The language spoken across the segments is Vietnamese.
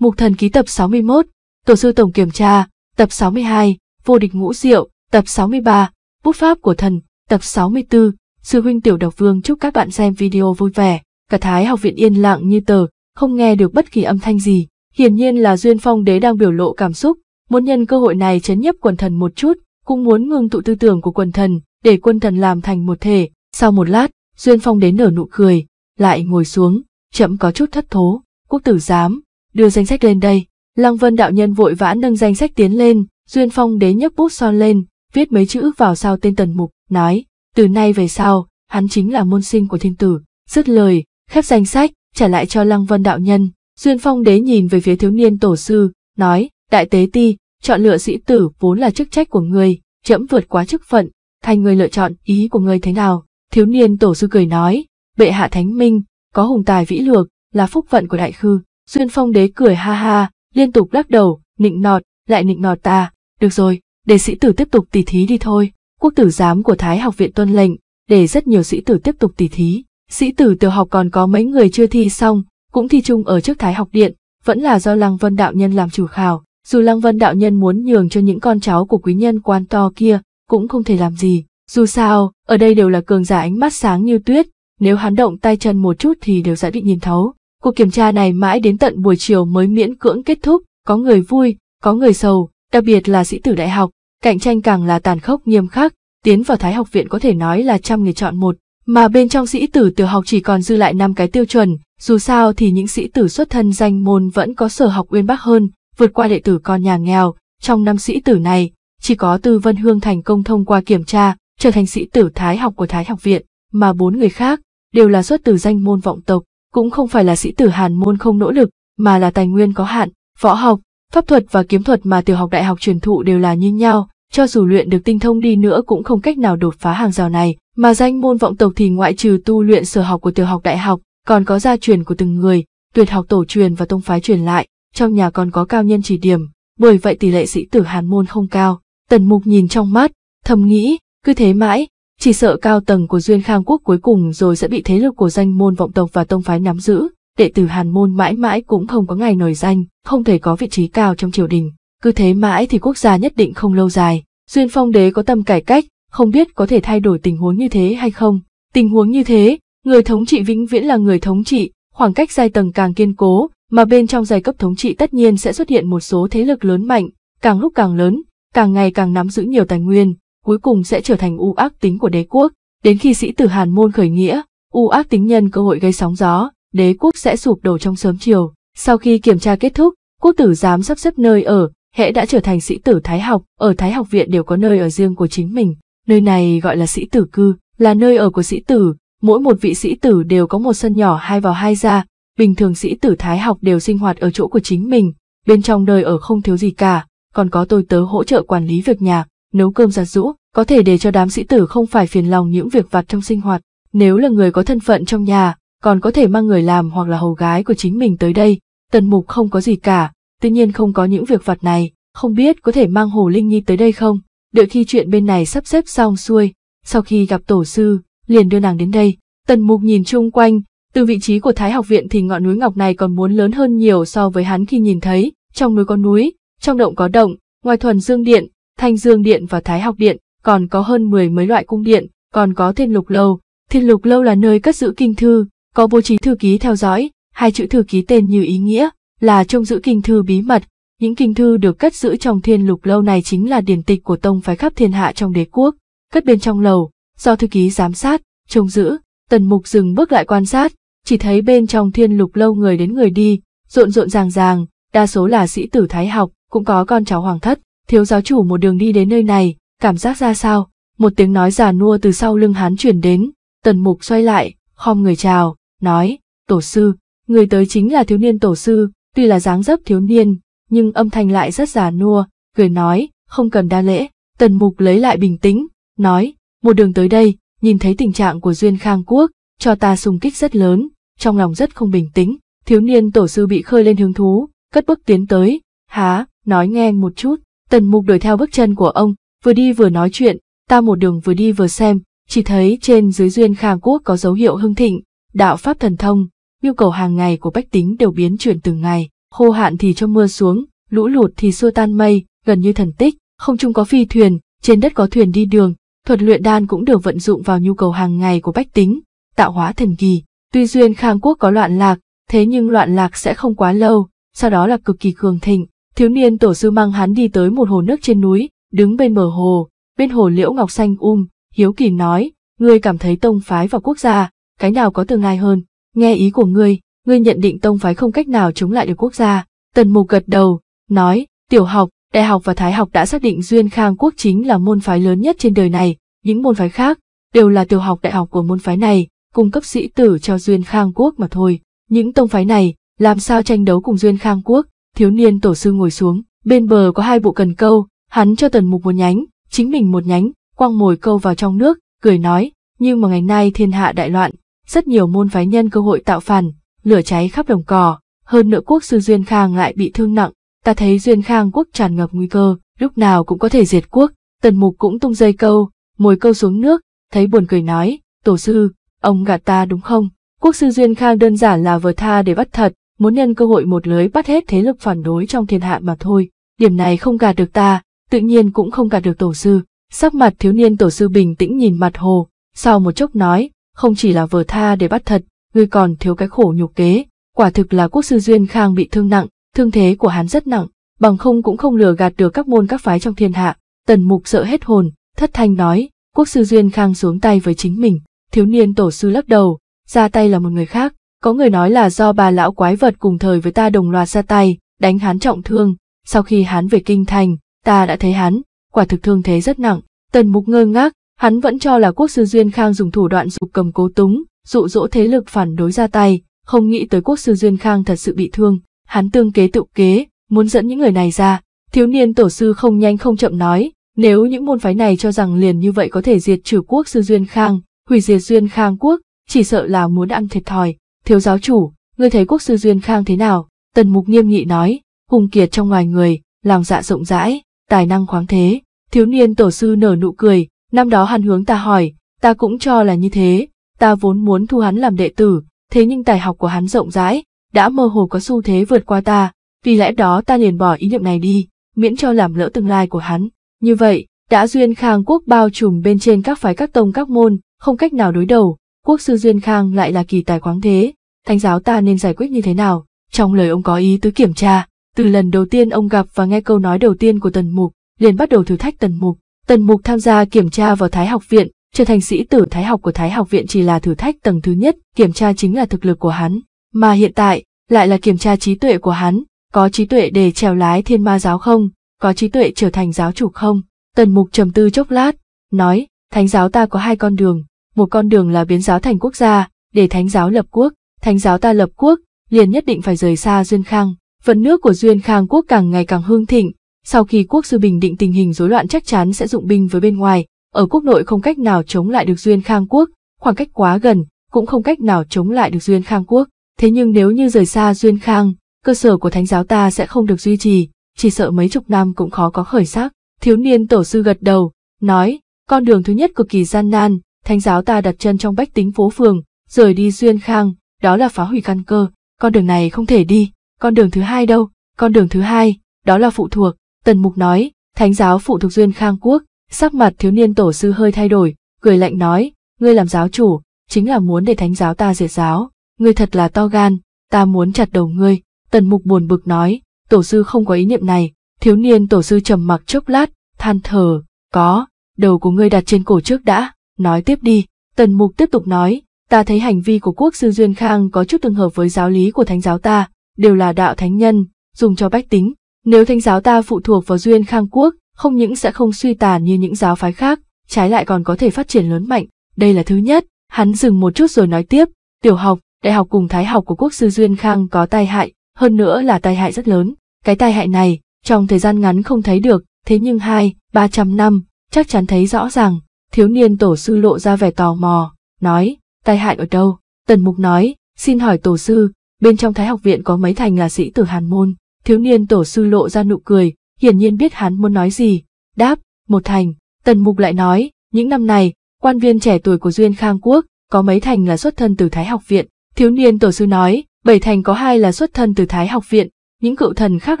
Mục thần ký tập 61, Tổ sư tổng kiểm tra, tập 62, Vô địch ngũ diệu, tập 63, Bút pháp của thần, tập 64, Sư huynh tiểu độc vương chúc các bạn xem video vui vẻ. Cả thái học viện yên lặng như tờ, không nghe được bất kỳ âm thanh gì. Hiển nhiên là Duyên Phong đế đang biểu lộ cảm xúc, muốn nhân cơ hội này chấn nhấp quần thần một chút, cũng muốn ngưng tụ tư tưởng của quần thần, để quân thần làm thành một thể. Sau một lát, Duyên Phong đến nở nụ cười, lại ngồi xuống, chậm có chút thất thố, quốc tử giám, đưa danh sách lên đây. Lăng Vân đạo nhân vội vã nâng danh sách tiến lên, Duyên Phong đế nhấc bút son lên, viết mấy chữ vào sau tên Tần Mục, nói, từ nay về sau, hắn chính là môn sinh của thiên tử, dứt lời, khép danh sách, trả lại cho Lăng Vân đạo nhân. Duyên Phong đế nhìn về phía thiếu niên tổ sư, nói, đại tế ti, chọn lựa sĩ tử vốn là chức trách của người, chậm vượt quá chức phận, thành người lựa chọn ý của người thế nào. Thiếu niên tổ sư cười nói, bệ hạ thánh minh, có hùng tài vĩ lược, là phúc vận của đại khư. Xuyên phong đế cười ha ha, liên tục lắc đầu, nịnh nọt, lại nịnh nọt ta, được rồi, để sĩ tử tiếp tục tỉ thí đi thôi. Quốc tử giám của Thái học viện tuân lệnh, để rất nhiều sĩ tử tiếp tục tỉ thí. Sĩ tử tiểu học còn có mấy người chưa thi xong, cũng thi chung ở trước Thái học điện, vẫn là do Lăng Vân Đạo Nhân làm chủ khảo. Dù Lăng Vân Đạo Nhân muốn nhường cho những con cháu của quý nhân quan to kia, cũng không thể làm gì. Dù sao, ở đây đều là cường giả ánh mắt sáng như tuyết, nếu hắn động tay chân một chút thì đều sẽ bị nhìn thấu. Cuộc kiểm tra này mãi đến tận buổi chiều mới miễn cưỡng kết thúc, có người vui, có người sầu, đặc biệt là sĩ tử đại học, cạnh tranh càng là tàn khốc nghiêm khắc, tiến vào Thái học viện có thể nói là trăm người chọn một, mà bên trong sĩ tử tiểu học chỉ còn dư lại năm cái tiêu chuẩn, dù sao thì những sĩ tử xuất thân danh môn vẫn có sở học uyên bác hơn, vượt qua đệ tử con nhà nghèo, trong năm sĩ tử này, chỉ có Tư Vân Hương thành công thông qua kiểm tra, trở thành sĩ tử Thái học của Thái học viện, mà bốn người khác đều là xuất từ danh môn vọng tộc, cũng không phải là sĩ tử hàn môn không nỗ lực, mà là tài nguyên có hạn, võ học, pháp thuật và kiếm thuật mà tiểu học đại học truyền thụ đều là như nhau, cho dù luyện được tinh thông đi nữa cũng không cách nào đột phá hàng rào này, mà danh môn vọng tộc thì ngoại trừ tu luyện sở học của tiểu học đại học, còn có gia truyền của từng người, tuyệt học tổ truyền và tông phái truyền lại, trong nhà còn có cao nhân chỉ điểm, bởi vậy tỷ lệ sĩ tử hàn môn không cao. Tần Mục nhìn trong mắt, thầm nghĩ, cứ thế mãi, chỉ sợ cao tầng của Duyên Khang Quốc cuối cùng rồi sẽ bị thế lực của danh môn vọng tộc và tông phái nắm giữ, đệ tử Hàn môn mãi mãi cũng không có ngày nổi danh, không thể có vị trí cao trong triều đình, cứ thế mãi thì quốc gia nhất định không lâu dài. Duyên Phong Đế có tâm cải cách, không biết có thể thay đổi tình huống như thế hay không. Tình huống như thế, người thống trị vĩnh viễn là người thống trị, khoảng cách giai tầng càng kiên cố, mà bên trong giai cấp thống trị tất nhiên sẽ xuất hiện một số thế lực lớn mạnh, càng lúc càng lớn, càng ngày càng nắm giữ nhiều tài nguyên, cuối cùng sẽ trở thành u ác tính của đế quốc. Đến khi sĩ tử Hàn Môn khởi nghĩa, u ác tính nhân cơ hội gây sóng gió, đế quốc sẽ sụp đổ trong sớm chiều. Sau khi kiểm tra kết thúc, quốc tử giám sắp xếp nơi ở, hệ đã trở thành sĩ tử Thái học, ở Thái học viện đều có nơi ở riêng của chính mình. Nơi này gọi là sĩ tử cư, là nơi ở của sĩ tử, mỗi một vị sĩ tử đều có một sân nhỏ hai vào hai ra, bình thường sĩ tử Thái học đều sinh hoạt ở chỗ của chính mình, bên trong nơi ở không thiếu gì cả, còn có tôi tớ hỗ trợ quản lý việc nhà, nấu cơm giặt rũ, có thể để cho đám sĩ tử không phải phiền lòng những việc vặt trong sinh hoạt. Nếu là người có thân phận trong nhà, còn có thể mang người làm hoặc là hầu gái của chính mình tới đây. Tần mục không có gì cả, tuy nhiên không có những việc vặt này, không biết có thể mang Hồ Linh Nhi tới đây không. Đợi khi chuyện bên này sắp xếp xong xuôi, sau khi gặp tổ sư, liền đưa nàng đến đây. Tần mục nhìn chung quanh, từ vị trí của Thái học viện thì ngọn núi ngọc này còn muốn lớn hơn nhiều so với hắn khi nhìn thấy, trong núi có núi, trong động có động, ngoài thuần dương điện, Thanh Dương Điện và Thái Học Điện, còn có hơn 10 mấy loại cung điện, còn có Thiên Lục Lâu. Thiên Lục Lâu là nơi cất giữ kinh thư, có bố trí thư ký theo dõi, hai chữ thư ký tên như ý nghĩa, là trông giữ kinh thư bí mật. Những kinh thư được cất giữ trong Thiên Lục Lâu này chính là điển tịch của tông phái khắp thiên hạ trong đế quốc. Cất bên trong lầu, do thư ký giám sát, trông giữ, Tần Mục dừng bước lại quan sát, chỉ thấy bên trong Thiên Lục Lâu người đến người đi, rộn rộn ràng ràng, đa số là sĩ tử thái học, cũng có con cháu hoàng thất, Thiếu giáo chủ một đường đi đến nơi này, cảm giác ra sao? Một tiếng nói già nua từ sau lưng hắn chuyển đến, tần mục xoay lại, khom người chào, nói, tổ sư, người tới chính là thiếu niên tổ sư, tuy là dáng dấp thiếu niên, nhưng âm thanh lại rất già nua, cười nói, không cần đa lễ, tần mục lấy lại bình tĩnh, nói, một đường tới đây, nhìn thấy tình trạng của Duyên Khang Quốc, cho ta sung kích rất lớn, trong lòng rất không bình tĩnh, thiếu niên tổ sư bị khơi lên hứng thú, cất bước tiến tới, há, nói nghe một chút, Tần mục đuổi theo bước chân của ông, vừa đi vừa nói chuyện, ta một đường vừa đi vừa xem, chỉ thấy trên dưới duyên khang quốc có dấu hiệu hưng thịnh, đạo pháp thần thông, nhu cầu hàng ngày của bách tính đều biến chuyển từng ngày, khô hạn thì cho mưa xuống, lũ lụt thì xua tan mây, gần như thần tích, không chung có phi thuyền, trên đất có thuyền đi đường, thuật luyện đan cũng được vận dụng vào nhu cầu hàng ngày của bách tính, tạo hóa thần kỳ. Tuy duyên khang quốc có loạn lạc, thế nhưng loạn lạc sẽ không quá lâu, sau đó là cực kỳ cường thịnh, Thiếu niên tổ sư mang hắn đi tới một hồ nước trên núi, đứng bên bờ hồ, bên hồ liễu ngọc xanh um, hiếu kỳ nói, ngươi cảm thấy tông phái và quốc gia, cái nào có tương lai hơn, nghe ý của ngươi, ngươi nhận định tông phái không cách nào chống lại được quốc gia. Tần mục gật đầu, nói, tiểu học, đại học và thái học đã xác định duyên khang quốc chính là môn phái lớn nhất trên đời này, những môn phái khác, đều là tiểu học đại học của môn phái này, cung cấp sĩ tử cho duyên khang quốc mà thôi. Những tông phái này, làm sao tranh đấu cùng duyên khang quốc, thiếu niên tổ sư ngồi xuống, bên bờ có hai bộ cần câu, hắn cho tần mục một nhánh, chính mình một nhánh, quăng mồi câu vào trong nước, cười nói, nhưng mà ngày nay thiên hạ đại loạn, rất nhiều môn phái nhân cơ hội tạo phản, lửa cháy khắp đồng cỏ, hơn nữa quốc sư Duyên Khang lại bị thương nặng, ta thấy Duyên Khang quốc tràn ngập nguy cơ, lúc nào cũng có thể diệt quốc, tần mục cũng tung dây câu, mồi câu xuống nước, thấy buồn cười nói, tổ sư, ông gạt ta đúng không? Quốc sư Duyên Khang đơn giản là vờ tha để bắt thật, muốn nhân cơ hội một lưới bắt hết thế lực phản đối trong thiên hạ mà thôi. Điểm này không gạt được ta, tự nhiên cũng không gạt được tổ sư. Sắc mặt thiếu niên tổ sư bình tĩnh nhìn mặt hồ, sau một chốc nói, không chỉ là vờ tha để bắt thật, ngươi còn thiếu cái khổ nhục kế. Quả thực là quốc sư Duyên Khang bị thương nặng, thương thế của hắn rất nặng, bằng không cũng không lừa gạt được các môn các phái trong thiên hạ. Tần mục sợ hết hồn, thất thanh nói, quốc sư Duyên Khang xuống tay với chính mình, thiếu niên tổ sư lắc đầu, ra tay là một người khác, có người nói là do bà lão quái vật cùng thời với ta đồng loạt ra tay, đánh hắn trọng thương, sau khi hắn về kinh thành, ta đã thấy hắn, quả thực thương thế rất nặng. Tần mục ngơ ngác, hắn vẫn cho là quốc sư Duyên Khang dùng thủ đoạn dục cầm cố túng, dụ dỗ thế lực phản đối ra tay, không nghĩ tới quốc sư Duyên Khang thật sự bị thương, hắn tương kế tự kế, muốn dẫn những người này ra. Thiếu niên tổ sư không nhanh không chậm nói, nếu những môn phái này cho rằng liền như vậy có thể diệt trừ quốc sư Duyên Khang, hủy diệt Duyên Khang quốc, chỉ sợ là muốn ăn thiệt thòi. Thiếu giáo chủ, ngươi thấy quốc sư Duyên Khang thế nào? Tần mục nghiêm nghị nói, hùng kiệt trong ngoài người, lòng dạ rộng rãi, tài năng khoáng thế. Thiếu niên tổ sư nở nụ cười, năm đó hắn hướng ta hỏi, ta cũng cho là như thế, ta vốn muốn thu hắn làm đệ tử, thế nhưng tài học của hắn rộng rãi, đã mơ hồ có xu thế vượt qua ta, vì lẽ đó ta liền bỏ ý niệm này đi, miễn cho làm lỡ tương lai của hắn. Như vậy, đã Duyên Khang quốc bao trùm bên trên các phái các tông các môn, không cách nào đối đầu, quốc sư Duyên Khang lại là kỳ tài khoáng thế, thánh giáo ta nên giải quyết như thế nào. Trong lời ông có ý tứ kiểm tra, từ lần đầu tiên ông gặp và nghe câu nói đầu tiên của Tần Mục, liền bắt đầu thử thách Tần Mục. Tần Mục tham gia kiểm tra vào Thái học viện, trở thành sĩ tử Thái học của Thái học viện chỉ là thử thách tầng thứ nhất, kiểm tra chính là thực lực của hắn, mà hiện tại lại là kiểm tra trí tuệ của hắn, có trí tuệ để trèo lái thiên ma giáo không, có trí tuệ trở thành giáo chủ không. Tần Mục trầm tư chốc lát, nói, thánh giáo ta có hai con đường, một con đường là biến giáo thành quốc gia, để thánh giáo lập quốc, thánh giáo ta lập quốc, liền nhất định phải rời xa Duyên Khang. phần nước của Duyên Khang quốc càng ngày càng hương thịnh, sau khi quốc sư bình định tình hình rối loạn chắc chắn sẽ dụng binh với bên ngoài, ở quốc nội không cách nào chống lại được Duyên Khang quốc, khoảng cách quá gần, cũng không cách nào chống lại được Duyên Khang quốc. Thế nhưng nếu như rời xa Duyên Khang, cơ sở của thánh giáo ta sẽ không được duy trì, chỉ sợ mấy chục năm cũng khó có khởi sắc. Thiếu niên tổ sư gật đầu, nói, con đường thứ nhất cực kỳ gian nan, thánh giáo ta đặt chân trong bách tính phố phường, rời đi Duyên Khang, đó là phá hủy căn cơ, con đường này không thể đi, con đường thứ hai đâu, con đường thứ hai, đó là phụ thuộc, Tần Mục nói, thánh giáo phụ thuộc duyên khang quốc, sắc mặt thiếu niên tổ sư hơi thay đổi, cười lạnh nói, ngươi làm giáo chủ, chính là muốn để thánh giáo ta diệt giáo, ngươi thật là to gan, ta muốn chặt đầu ngươi, Tần Mục buồn bực nói, tổ sư không có ý niệm này, thiếu niên tổ sư trầm mặc chốc lát, than thở, có, đầu của ngươi đặt trên cổ trước đã, nói tiếp đi, Tần Mục tiếp tục nói, ta thấy hành vi của quốc sư Duyên Khang có chút tương hợp với giáo lý của thánh giáo ta, đều là đạo thánh nhân, dùng cho bách tính. Nếu thánh giáo ta phụ thuộc vào Duyên Khang quốc, không những sẽ không suy tàn như những giáo phái khác, trái lại còn có thể phát triển lớn mạnh, đây là thứ nhất. Hắn dừng một chút rồi nói tiếp, tiểu học, đại học cùng thái học của quốc sư Duyên Khang có tai hại, hơn nữa là tai hại rất lớn. Cái tai hại này, trong thời gian ngắn không thấy được, thế nhưng hai, ba trăm năm, chắc chắn thấy rõ ràng. Thiếu niên tổ sư lộ ra vẻ tò mò, nói, tai hại ở đâu? Tần Mục nói, xin hỏi tổ sư, bên trong Thái học viện có mấy thành là sĩ tử Hàn Môn? Thiếu niên tổ sư lộ ra nụ cười, hiển nhiên biết hắn muốn nói gì. Đáp, một thành. Tần Mục lại nói, những năm này, quan viên trẻ tuổi của Duyên Khang Quốc, có mấy thành là xuất thân từ Thái học viện. Thiếu niên tổ sư nói, bảy thành có hai là xuất thân từ Thái học viện, những cựu thần khác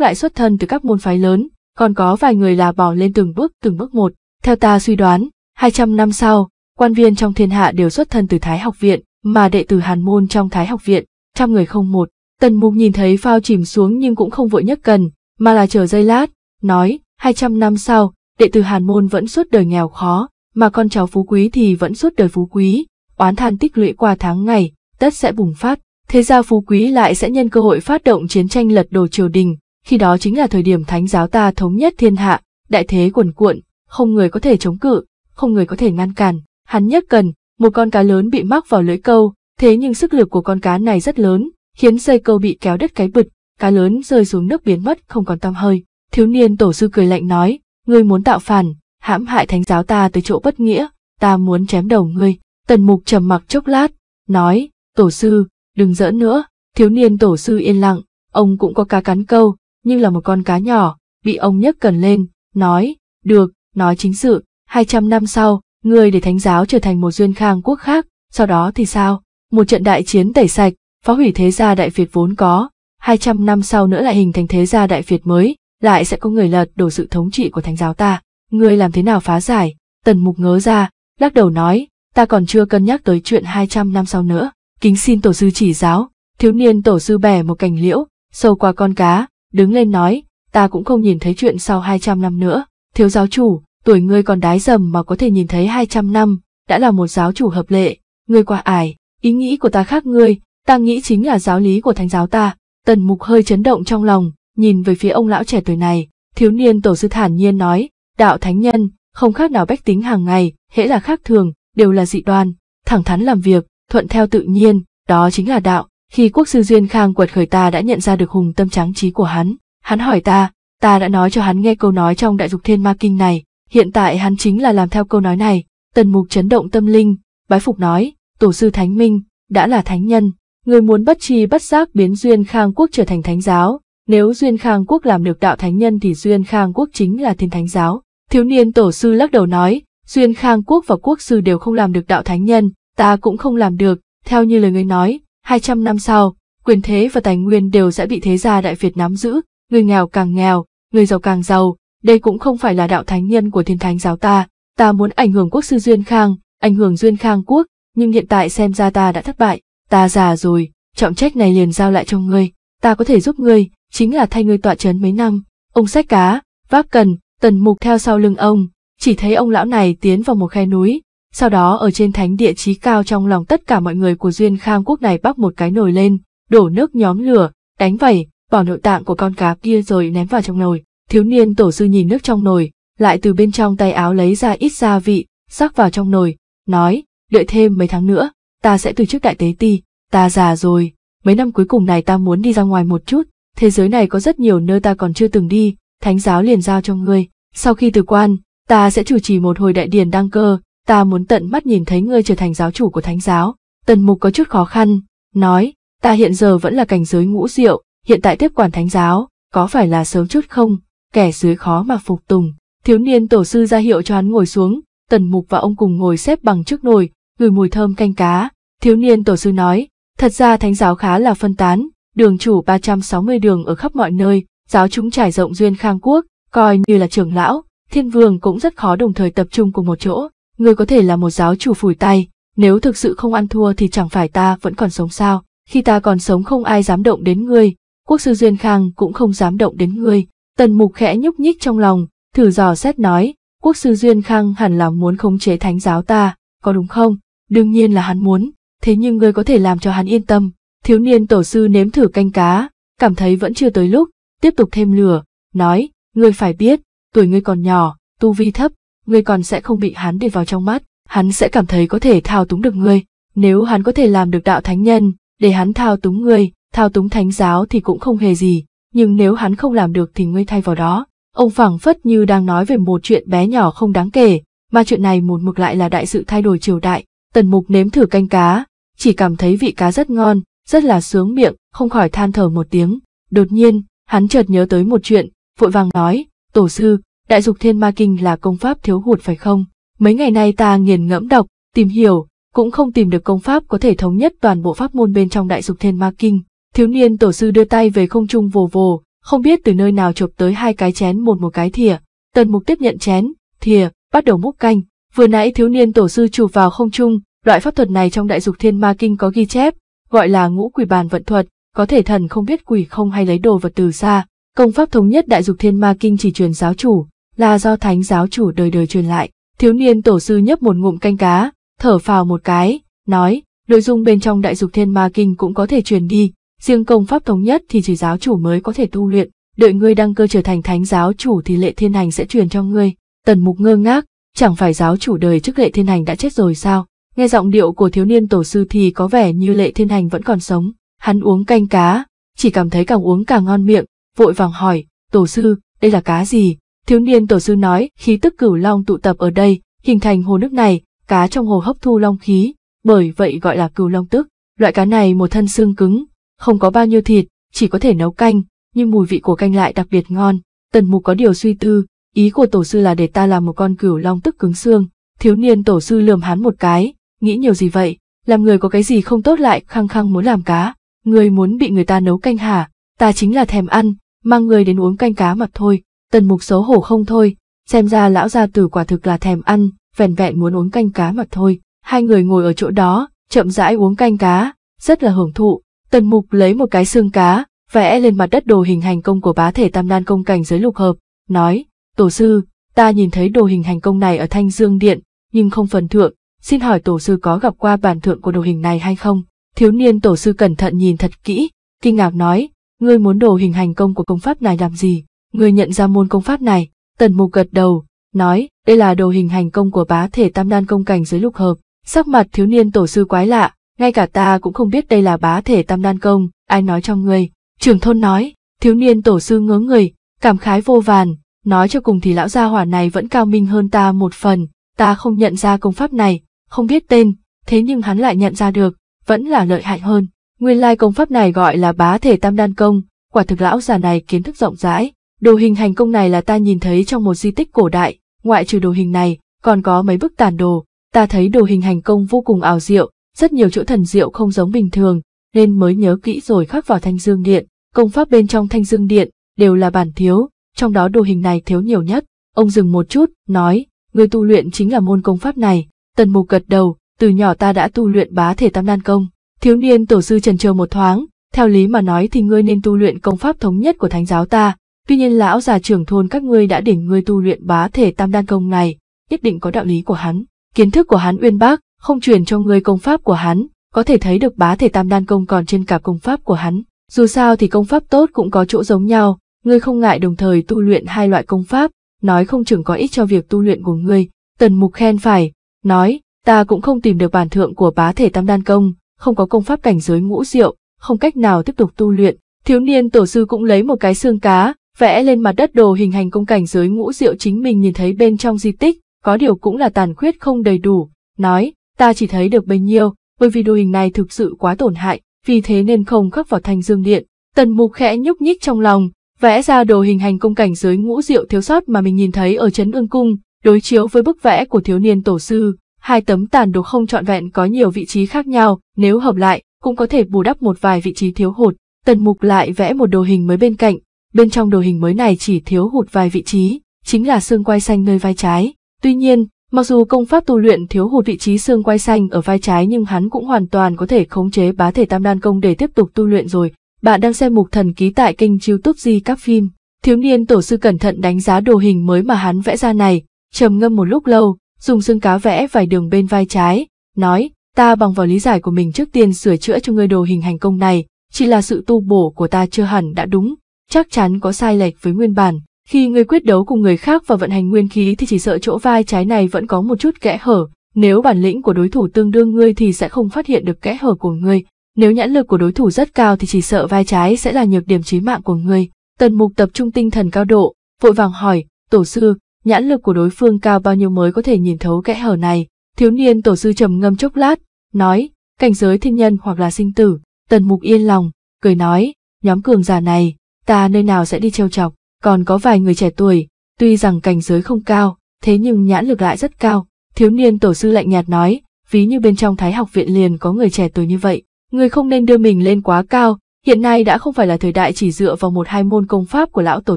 lại xuất thân từ các môn phái lớn, còn có vài người là bỏ lên từng bước từng bước một. Theo ta suy đoán, 200 năm sau, Quan viên trong thiên hạ đều xuất thân từ Thái học viện, mà đệ tử Hàn môn trong Thái học viện, trăm người không một. Tần Mục nhìn thấy phao chìm xuống nhưng cũng không vội nhất cần, mà là chờ giây lát, nói, 200 năm sau, đệ tử Hàn môn vẫn suốt đời nghèo khó, mà con cháu phú quý thì vẫn suốt đời phú quý, oán than tích lũy qua tháng ngày, tất sẽ bùng phát, thế gia phú quý lại sẽ nhân cơ hội phát động chiến tranh lật đổ triều đình, khi đó chính là thời điểm thánh giáo ta thống nhất thiên hạ, đại thế quần cuộn, không người có thể chống cự, không người có thể ngăn cản. Hắn nhất cần, một con cá lớn bị mắc vào lưỡi câu, thế nhưng sức lực của con cá này rất lớn, khiến dây câu bị kéo đất cái bực, cá lớn rơi xuống nước biến mất không còn tăm hơi. Thiếu niên tổ sư cười lạnh nói, ngươi muốn tạo phản, hãm hại thánh giáo ta tới chỗ bất nghĩa, ta muốn chém đầu ngươi. Tần mục trầm mặc chốc lát, nói, tổ sư, đừng giỡn nữa, thiếu niên tổ sư yên lặng, ông cũng có cá cắn câu, nhưng là một con cá nhỏ, bị ông nhấc cần lên, nói, được, nói chính sự, 200 năm sau, người để thánh giáo trở thành một duyên khang quốc khác, sau đó thì sao? Một trận đại chiến tẩy sạch, phá hủy thế gia Đại Việt vốn có, 200 năm sau nữa lại hình thành thế gia Đại Việt mới, lại sẽ có người lật đổ sự thống trị của thánh giáo ta. Người làm thế nào phá giải? Tần Mục ngớ ra, lắc đầu nói, ta còn chưa cân nhắc tới chuyện 200 năm sau nữa. Kính xin tổ sư chỉ giáo, thiếu niên tổ sư bẻ một cành liễu, sâu qua con cá, đứng lên nói, ta cũng không nhìn thấy chuyện sau 200 năm nữa. Thiếu giáo chủ, tuổi ngươi còn đái dầm mà có thể nhìn thấy 200 năm, đã là một giáo chủ hợp lệ, ngươi qua ải, ý nghĩ của ta khác ngươi, ta nghĩ chính là giáo lý của thánh giáo ta, tần mục hơi chấn động trong lòng, nhìn về phía ông lão trẻ tuổi này, thiếu niên tổ sư thản nhiên nói, đạo thánh nhân, không khác nào bách tính hàng ngày, hễ là khác thường, đều là dị đoan, thẳng thắn làm việc, thuận theo tự nhiên, đó chính là đạo, khi quốc sư Duyên Khang quật khởi ta đã nhận ra được hùng tâm tráng trí của hắn, hắn hỏi ta, ta đã nói cho hắn nghe câu nói trong đại dục thiên ma kinh này, Hiện tại hắn chính là làm theo câu nói này, tần mục chấn động tâm linh, bái phục nói, tổ sư thánh minh, đã là thánh nhân, người muốn bất tri bất giác biến Duyên Khang Quốc trở thành thánh giáo, nếu Duyên Khang Quốc làm được đạo thánh nhân thì Duyên Khang Quốc chính là thiên thánh giáo. Thiếu niên tổ sư lắc đầu nói, Duyên Khang Quốc và Quốc sư đều không làm được đạo thánh nhân, ta cũng không làm được, theo như lời người nói, hai trăm năm sau, quyền thế và tài nguyên đều sẽ bị thế gia Đại Việt nắm giữ, người nghèo càng nghèo, người giàu càng giàu, đây cũng không phải là đạo thánh nhân của thiên thánh giáo ta, ta muốn ảnh hưởng quốc sư Duyên Khang, ảnh hưởng Duyên Khang quốc, nhưng hiện tại xem ra ta đã thất bại, ta già rồi, trọng trách này liền giao lại cho ngươi, ta có thể giúp ngươi, chính là thay ngươi tọa chấn mấy năm, ông sách cá, vác cần, tần mục theo sau lưng ông, chỉ thấy ông lão này tiến vào một khe núi, sau đó ở trên thánh địa trí cao trong lòng tất cả mọi người của Duyên Khang quốc này bắc một cái nồi lên, đổ nước nhóm lửa, đánh vẩy, bỏ nội tạng của con cá kia rồi ném vào trong nồi. Thiếu niên tổ sư nhìn nước trong nồi, lại từ bên trong tay áo lấy ra ít gia vị, rắc vào trong nồi, nói, đợi thêm mấy tháng nữa, ta sẽ từ chức đại tế ti, ta già rồi, mấy năm cuối cùng này ta muốn đi ra ngoài một chút, thế giới này có rất nhiều nơi ta còn chưa từng đi, thánh giáo liền giao cho ngươi, sau khi từ quan, ta sẽ chủ trì một hồi đại điển đăng cơ, ta muốn tận mắt nhìn thấy ngươi trở thành giáo chủ của thánh giáo. Tần mục có chút khó khăn, nói, ta hiện giờ vẫn là cảnh giới ngũ diệu, hiện tại tiếp quản thánh giáo, có phải là sớm chút không? kẻ dưới khó mà phục tùng. Thiếu niên tổ sư ra hiệu cho hắn ngồi xuống, tần mục và ông cùng ngồi xếp bằng trước nồi, ngửi mùi thơm canh cá. Thiếu niên tổ sư nói, thật ra thánh giáo khá là phân tán, đường chủ 360 đường ở khắp mọi nơi, giáo chúng trải rộng duyên khang quốc, coi như là trưởng lão, thiên vương cũng rất khó đồng thời tập trung cùng một chỗ. Người có thể là một giáo chủ phủi tay, nếu thực sự không ăn thua thì chẳng phải ta vẫn còn sống sao, khi ta còn sống không ai dám động đến ngươi, quốc sư Duyên Khang cũng không dám động đến ngươi, Tần mục khẽ nhúc nhích trong lòng, thử dò xét nói, quốc sư Duyên Khang hẳn là muốn khống chế thánh giáo ta, có đúng không? Đương nhiên là hắn muốn, thế nhưng ngươi có thể làm cho hắn yên tâm. Thiếu niên tổ sư nếm thử canh cá, cảm thấy vẫn chưa tới lúc, tiếp tục thêm lửa, nói, ngươi phải biết, tuổi ngươi còn nhỏ, tu vi thấp, ngươi còn sẽ không bị hắn để vào trong mắt, hắn sẽ cảm thấy có thể thao túng được ngươi, nếu hắn có thể làm được đạo thánh nhân, để hắn thao túng ngươi, thao túng thánh giáo thì cũng không hề gì, nhưng nếu hắn không làm được thì ngươi thay vào đó. Ông phảng phất như đang nói về một chuyện bé nhỏ không đáng kể, mà chuyện này một mực lại là đại sự thay đổi triều đại. Tần mục nếm thử canh cá, chỉ cảm thấy vị cá rất ngon, rất là sướng miệng, không khỏi than thở một tiếng. Đột nhiên, hắn chợt nhớ tới một chuyện, vội vàng nói, tổ sư, đại dục thiên ma kinh là công pháp thiếu hụt phải không? Mấy ngày nay ta nghiền ngẫm đọc, tìm hiểu, cũng không tìm được công pháp có thể thống nhất toàn bộ pháp môn bên trong đại dục thiên ma kinh, Thiếu niên tổ sư đưa tay về không trung vồ vồ, không biết từ nơi nào chộp tới hai cái chén một một cái thìa. Tần mục tiếp nhận chén, thìa, bắt đầu múc canh. Vừa nãy thiếu niên tổ sư chụp vào không trung, loại pháp thuật này trong đại dục thiên ma kinh có ghi chép, gọi là ngũ quỷ bàn vận thuật, có thể thần không biết quỷ không hay lấy đồ vật từ xa. Công pháp thống nhất đại dục thiên ma kinh chỉ truyền giáo chủ, là do thánh giáo chủ đời đời truyền lại. Thiếu niên tổ sư nhấp một ngụm canh cá, thở phào một cái, nói, nội dung bên trong đại dục thiên ma kinh cũng có thể truyền đi, riêng công pháp thống nhất thì chỉ giáo chủ mới có thể tu luyện, đợi ngươi đăng cơ trở thành thánh giáo chủ thì lệ thiên hành sẽ truyền cho ngươi. Tần mục ngơ ngác, chẳng phải giáo chủ đời trước lệ thiên hành đã chết rồi sao? Nghe giọng điệu của thiếu niên tổ sư thì có vẻ như lệ thiên hành vẫn còn sống. Hắn uống canh cá, chỉ cảm thấy càng uống càng ngon miệng, vội vàng hỏi, tổ sư, đây là cá gì? Thiếu niên tổ sư nói, khí tức cửu long tụ tập ở đây, hình thành hồ nước này, cá trong hồ hấp thu long khí, bởi vậy gọi là cửu long tức. Loại cá này một thân xương cứng, không có bao nhiêu thịt, chỉ có thể nấu canh, nhưng mùi vị của canh lại đặc biệt ngon. Tần mục có điều suy tư, ý của tổ sư là để ta làm một con cửu long tức cứng xương. Thiếu niên tổ sư lườm hắn một cái, nghĩ nhiều gì vậy, làm người có cái gì không tốt lại khăng khăng muốn làm cá. Người muốn bị người ta nấu canh hả, ta chính là thèm ăn, mang người đến uống canh cá mặt thôi. Tần mục xấu hổ không thôi, xem ra lão gia tử quả thực là thèm ăn, vẻn vẹn muốn uống canh cá mặt thôi. Hai người ngồi ở chỗ đó, chậm rãi uống canh cá, rất là hưởng thụ, Tần Mục lấy một cái xương cá, vẽ lên mặt đất đồ hình hành công của bá thể tam nan công cảnh giới lục hợp, nói, tổ sư, ta nhìn thấy đồ hình hành công này ở Thanh Dương Điện, nhưng không phần thượng, xin hỏi tổ sư có gặp qua bản thượng của đồ hình này hay không? Thiếu niên tổ sư cẩn thận nhìn thật kỹ, kinh ngạc nói, ngươi muốn đồ hình hành công của công pháp này làm gì? Ngươi nhận ra môn công pháp này, tần mục gật đầu, nói, đây là đồ hình hành công của bá thể tam nan công cảnh giới lục hợp. Sắc mặt thiếu niên tổ sư quái lạ, ngay cả ta cũng không biết đây là bá thể tam đan công, ai nói cho ngươi? Trưởng thôn nói, thiếu niên tổ sư ngớ người, cảm khái vô vàn, nói cho cùng thì lão gia hỏa này vẫn cao minh hơn ta một phần, ta không nhận ra công pháp này, không biết tên, thế nhưng hắn lại nhận ra được, vẫn là lợi hại hơn. Nguyên lai công pháp này gọi là bá thể tam đan công, quả thực lão già này kiến thức rộng rãi. Đồ hình hành công này là ta nhìn thấy trong một di tích cổ đại, ngoại trừ đồ hình này, còn có mấy bức tàn đồ, ta thấy đồ hình hành công vô cùng ảo diệu, rất nhiều chỗ thần diệu không giống bình thường, nên mới nhớ kỹ rồi khắc vào thanh dương điện. Công pháp bên trong thanh dương điện đều là bản thiếu, trong đó đồ hình này thiếu nhiều nhất. Ông dừng một chút, nói, người tu luyện chính là môn công pháp này. Tần mục gật đầu, từ nhỏ ta đã tu luyện bá thể tam đan công. Thiếu niên tổ sư trần chờ một thoáng, theo lý mà nói thì ngươi nên tu luyện công pháp thống nhất của thánh giáo ta. Tuy nhiên lão già trưởng thôn các ngươi đã đỉnh ngươi tu luyện bá thể tam đan công này, nhất định có đạo lý của hắn. Kiến thức của hắn uyên bác, không truyền cho ngươi công pháp của hắn, có thể thấy được bá thể tam đan công còn trên cả công pháp của hắn. Dù sao thì công pháp tốt cũng có chỗ giống nhau, ngươi không ngại đồng thời tu luyện hai loại công pháp, nói không chừng có ích cho việc tu luyện của ngươi. Tần Mục khen phải, nói, ta cũng không tìm được bản thượng của bá thể tam đan công, không có công pháp cảnh giới ngũ diệu, không cách nào tiếp tục tu luyện. Thiếu niên tổ sư cũng lấy một cái xương cá, vẽ lên mặt đất đồ hình hành công cảnh giới ngũ diệu chính mình nhìn thấy bên trong di tích, có điều cũng là tàn khuyết không đầy đủ, nói, ta chỉ thấy được bấy nhiêu, bởi vì đồ hình này thực sự quá tổn hại, vì thế nên không khắc vào thanh dương điện. Tần mục khẽ nhúc nhích trong lòng, vẽ ra đồ hình hành công cảnh giới ngũ diệu thiếu sót mà mình nhìn thấy ở chấn Ương Cung, đối chiếu với bức vẽ của thiếu niên tổ sư. Hai tấm tàn đồ không trọn vẹn có nhiều vị trí khác nhau, nếu hợp lại, cũng có thể bù đắp một vài vị trí thiếu hụt. Tần mục lại vẽ một đồ hình mới bên cạnh, bên trong đồ hình mới này chỉ thiếu hụt vài vị trí, chính là xương quai xanh nơi vai trái. Tuy nhiên, Mặc dù công pháp tu luyện thiếu hụt vị trí xương quay xanh ở vai trái nhưng hắn cũng hoàn toàn có thể khống chế bá thể tam đan công để tiếp tục tu luyện rồi. Bạn đang xem mục thần ký tại kênh youtube Di các phim. Thiếu niên tổ sư cẩn thận đánh giá đồ hình mới mà hắn vẽ ra này, trầm ngâm một lúc lâu, dùng xương cá vẽ vài đường bên vai trái, nói, ta bằng vào lý giải của mình trước tiên sửa chữa cho người đồ hình hành công này, chỉ là sự tu bổ của ta chưa hẳn đã đúng, chắc chắn có sai lệch với nguyên bản, khi ngươi quyết đấu cùng người khác và vận hành nguyên khí thì chỉ sợ chỗ vai trái này vẫn có một chút kẽ hở, nếu bản lĩnh của đối thủ tương đương ngươi thì sẽ không phát hiện được kẽ hở của ngươi, nếu nhãn lực của đối thủ rất cao thì chỉ sợ vai trái sẽ là nhược điểm chí mạng của ngươi. Tần Mục tập trung tinh thần cao độ, vội vàng hỏi, "Tổ sư, nhãn lực của đối phương cao bao nhiêu mới có thể nhìn thấu kẽ hở này?" Thiếu niên tổ sư trầm ngâm chốc lát, nói, "Cảnh giới thiên nhân hoặc là sinh tử." Tần Mục yên lòng, cười nói, "Nhóm cường giả này, ta nơi nào sẽ đi trêu chọc." còn có vài người trẻ tuổi, tuy rằng cảnh giới không cao, thế nhưng nhãn lực lại rất cao. Thiếu niên tổ sư lạnh nhạt nói, ví như bên trong Thái học viện liền có người trẻ tuổi như vậy, người không nên đưa mình lên quá cao, hiện nay đã không phải là thời đại chỉ dựa vào một hai môn công pháp của lão tổ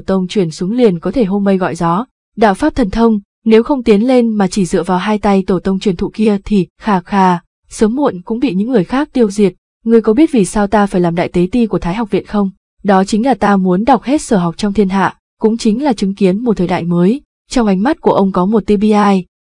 tông truyền xuống liền có thể hô mây gọi gió. Đạo pháp thần thông, nếu không tiến lên mà chỉ dựa vào hai tay tổ tông truyền thụ kia thì khà khà, sớm muộn cũng bị những người khác tiêu diệt. người có biết vì sao ta phải làm đại tế ti của Thái học viện không? Đó chính là ta muốn đọc hết sở học trong thiên hạ, cũng chính là chứng kiến một thời đại mới. Trong ánh mắt của ông có một tbi